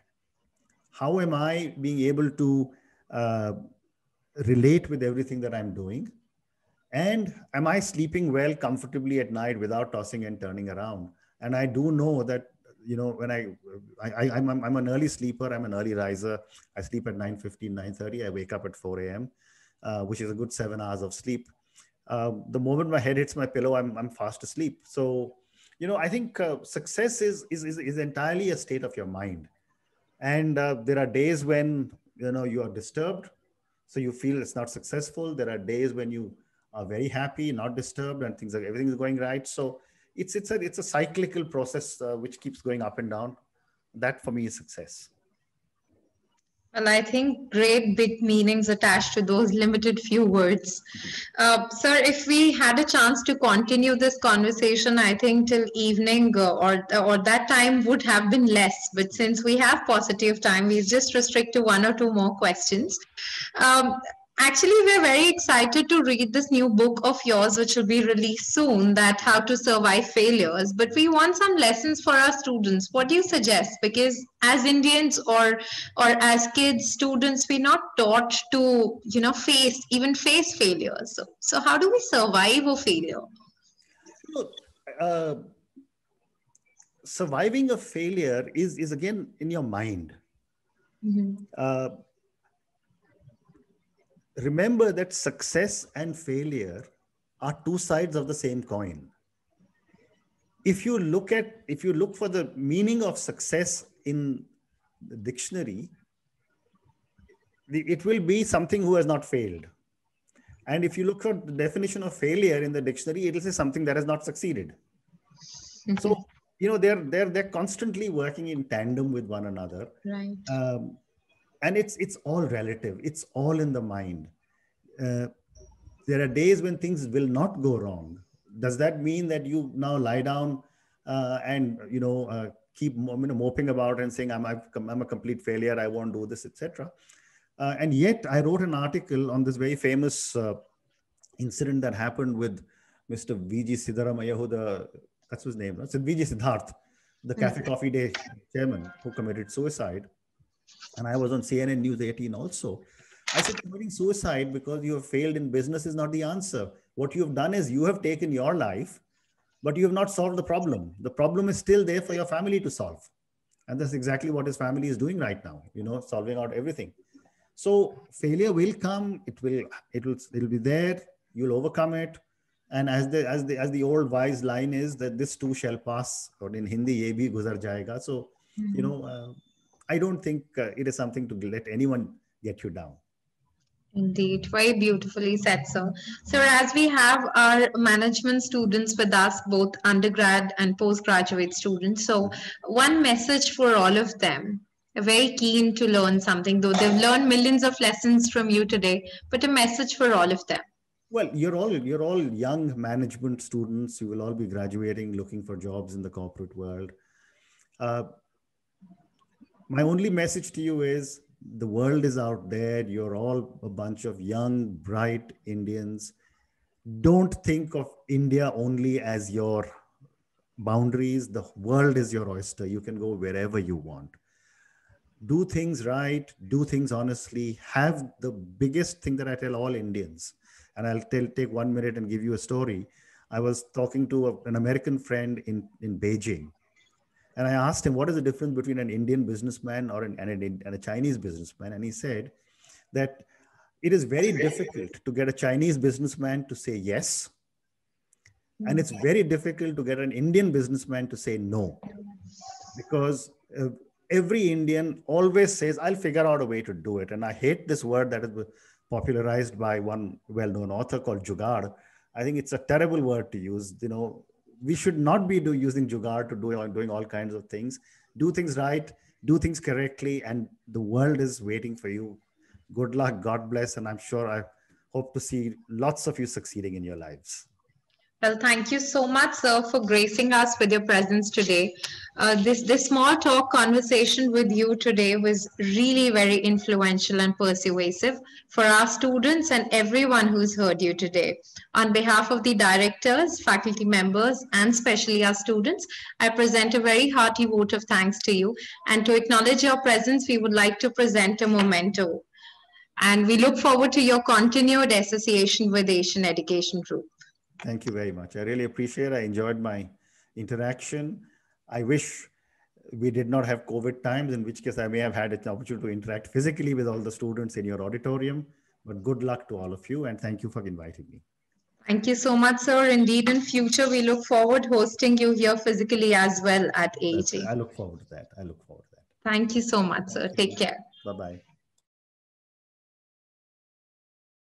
how am i being able to uh, relate with everything that I'm doing? And am I sleeping well comfortably at night without tossing and turning around? And I do know that, you know, when I, I, I am I'm, an early sleeper, I'm an early riser. I sleep at 9 15, 9 30. I wake up at 4 a.m., uh, which is a good seven hours of sleep. Uh, the moment my head hits my pillow, I'm, I'm fast asleep. So, you know, I think uh, success is, is, is, is, entirely a state of your mind. And uh, there are days when, you know, you are disturbed so you feel it's not successful. There are days when you are very happy, not disturbed, and things like everything is going right. So it's it's a it's a cyclical process uh, which keeps going up and down. That for me is success. And I think great big meanings attached to those limited few words. Uh, sir, if we had a chance to continue this conversation, I think till evening uh, or, uh, or that time would have been less. But since we have positive time, we just restrict to one or two more questions. Um, Actually, we're very excited to read this new book of yours, which will be released soon, that How to Survive Failures. But we want some lessons for our students. What do you suggest? Because as Indians or or as kids, students, we're not taught to, you know, face even face failures. So, so how do we survive a failure? Look, uh, surviving a failure is is again in your mind. Mm-hmm. Uh, remember that success and failure are two sides of the same coin if you look at if you look for the meaning of success in the dictionary it will be something who has not failed and if you look at the definition of failure in the dictionary it will say something that has not succeeded mm-hmm. so you know they're they're they're constantly working in tandem with one another right um, and it's it's all relative it's all in the mind uh, there are days when things will not go wrong does that mean that you now lie down uh, and you know uh, keep you know, moping about and saying i'm i'm a complete failure i won't do this etc uh, and yet i wrote an article on this very famous uh, incident that happened with mr vg siddharamaya who the that's his name right? vg siddharth the cafe mm-hmm. coffee day chairman who committed suicide and I was on CNN News 18 also. I said, committing suicide because you have failed in business is not the answer. What you have done is you have taken your life, but you have not solved the problem. The problem is still there for your family to solve. And that's exactly what his family is doing right now, you know, solving out everything. So failure will come, it will, it will, it'll be there, you'll overcome it. And as the as the as the old wise line is that this too shall pass, or in Hindi, ye guzar jayega. So, mm-hmm. you hmm. know, uh, I don't think uh, it is something to let anyone get you down. Indeed, very beautifully said, sir. So, as we have our management students with us, both undergrad and postgraduate students, so one message for all of them. Very keen to learn something, though they've learned millions of lessons from you today, but a message for all of them. Well, you're all you're all young management students. You will all be graduating, looking for jobs in the corporate world. Uh, my only message to you is the world is out there. You're all a bunch of young, bright Indians. Don't think of India only as your boundaries. The world is your oyster. You can go wherever you want. Do things right, do things honestly. Have the biggest thing that I tell all Indians, and I'll tell, take one minute and give you a story. I was talking to a, an American friend in, in Beijing, and I asked him, what is the difference between an Indian businessman or an, and, an, and a Chinese businessman? And he said that it is very difficult to get a Chinese businessman to say yes. And it's very difficult to get an Indian businessman to say no. Because uh, every Indian always says, I'll figure out a way to do it. And I hate this word that is popularized by one well known author called Jugaad. I think it's a terrible word to use. You know, we should not be do, using jugar to do doing all kinds of things. Do things right, do things correctly, and the world is waiting for you. Good luck, God bless, and I'm sure I hope to see lots of you succeeding in your lives. Well, thank you so much, sir, for gracing us with your presence today. Uh, this, this small talk conversation with you today was really very influential and persuasive for our students and everyone who's heard you today. On behalf of the directors, faculty members, and especially our students, I present a very hearty vote of thanks to you. And to acknowledge your presence, we would like to present a memento. And we look forward to your continued association with Asian Education Group. Thank you very much. I really appreciate it. I enjoyed my interaction. I wish we did not have COVID times, in which case I may have had an opportunity to interact physically with all the students in your auditorium. But good luck to all of you and thank you for inviting me. Thank you so much, sir. Indeed, in future, we look forward hosting you here physically as well at AHA. I look forward to that. I look forward to that. Thank you so much, thank sir. You. Take care. Bye-bye.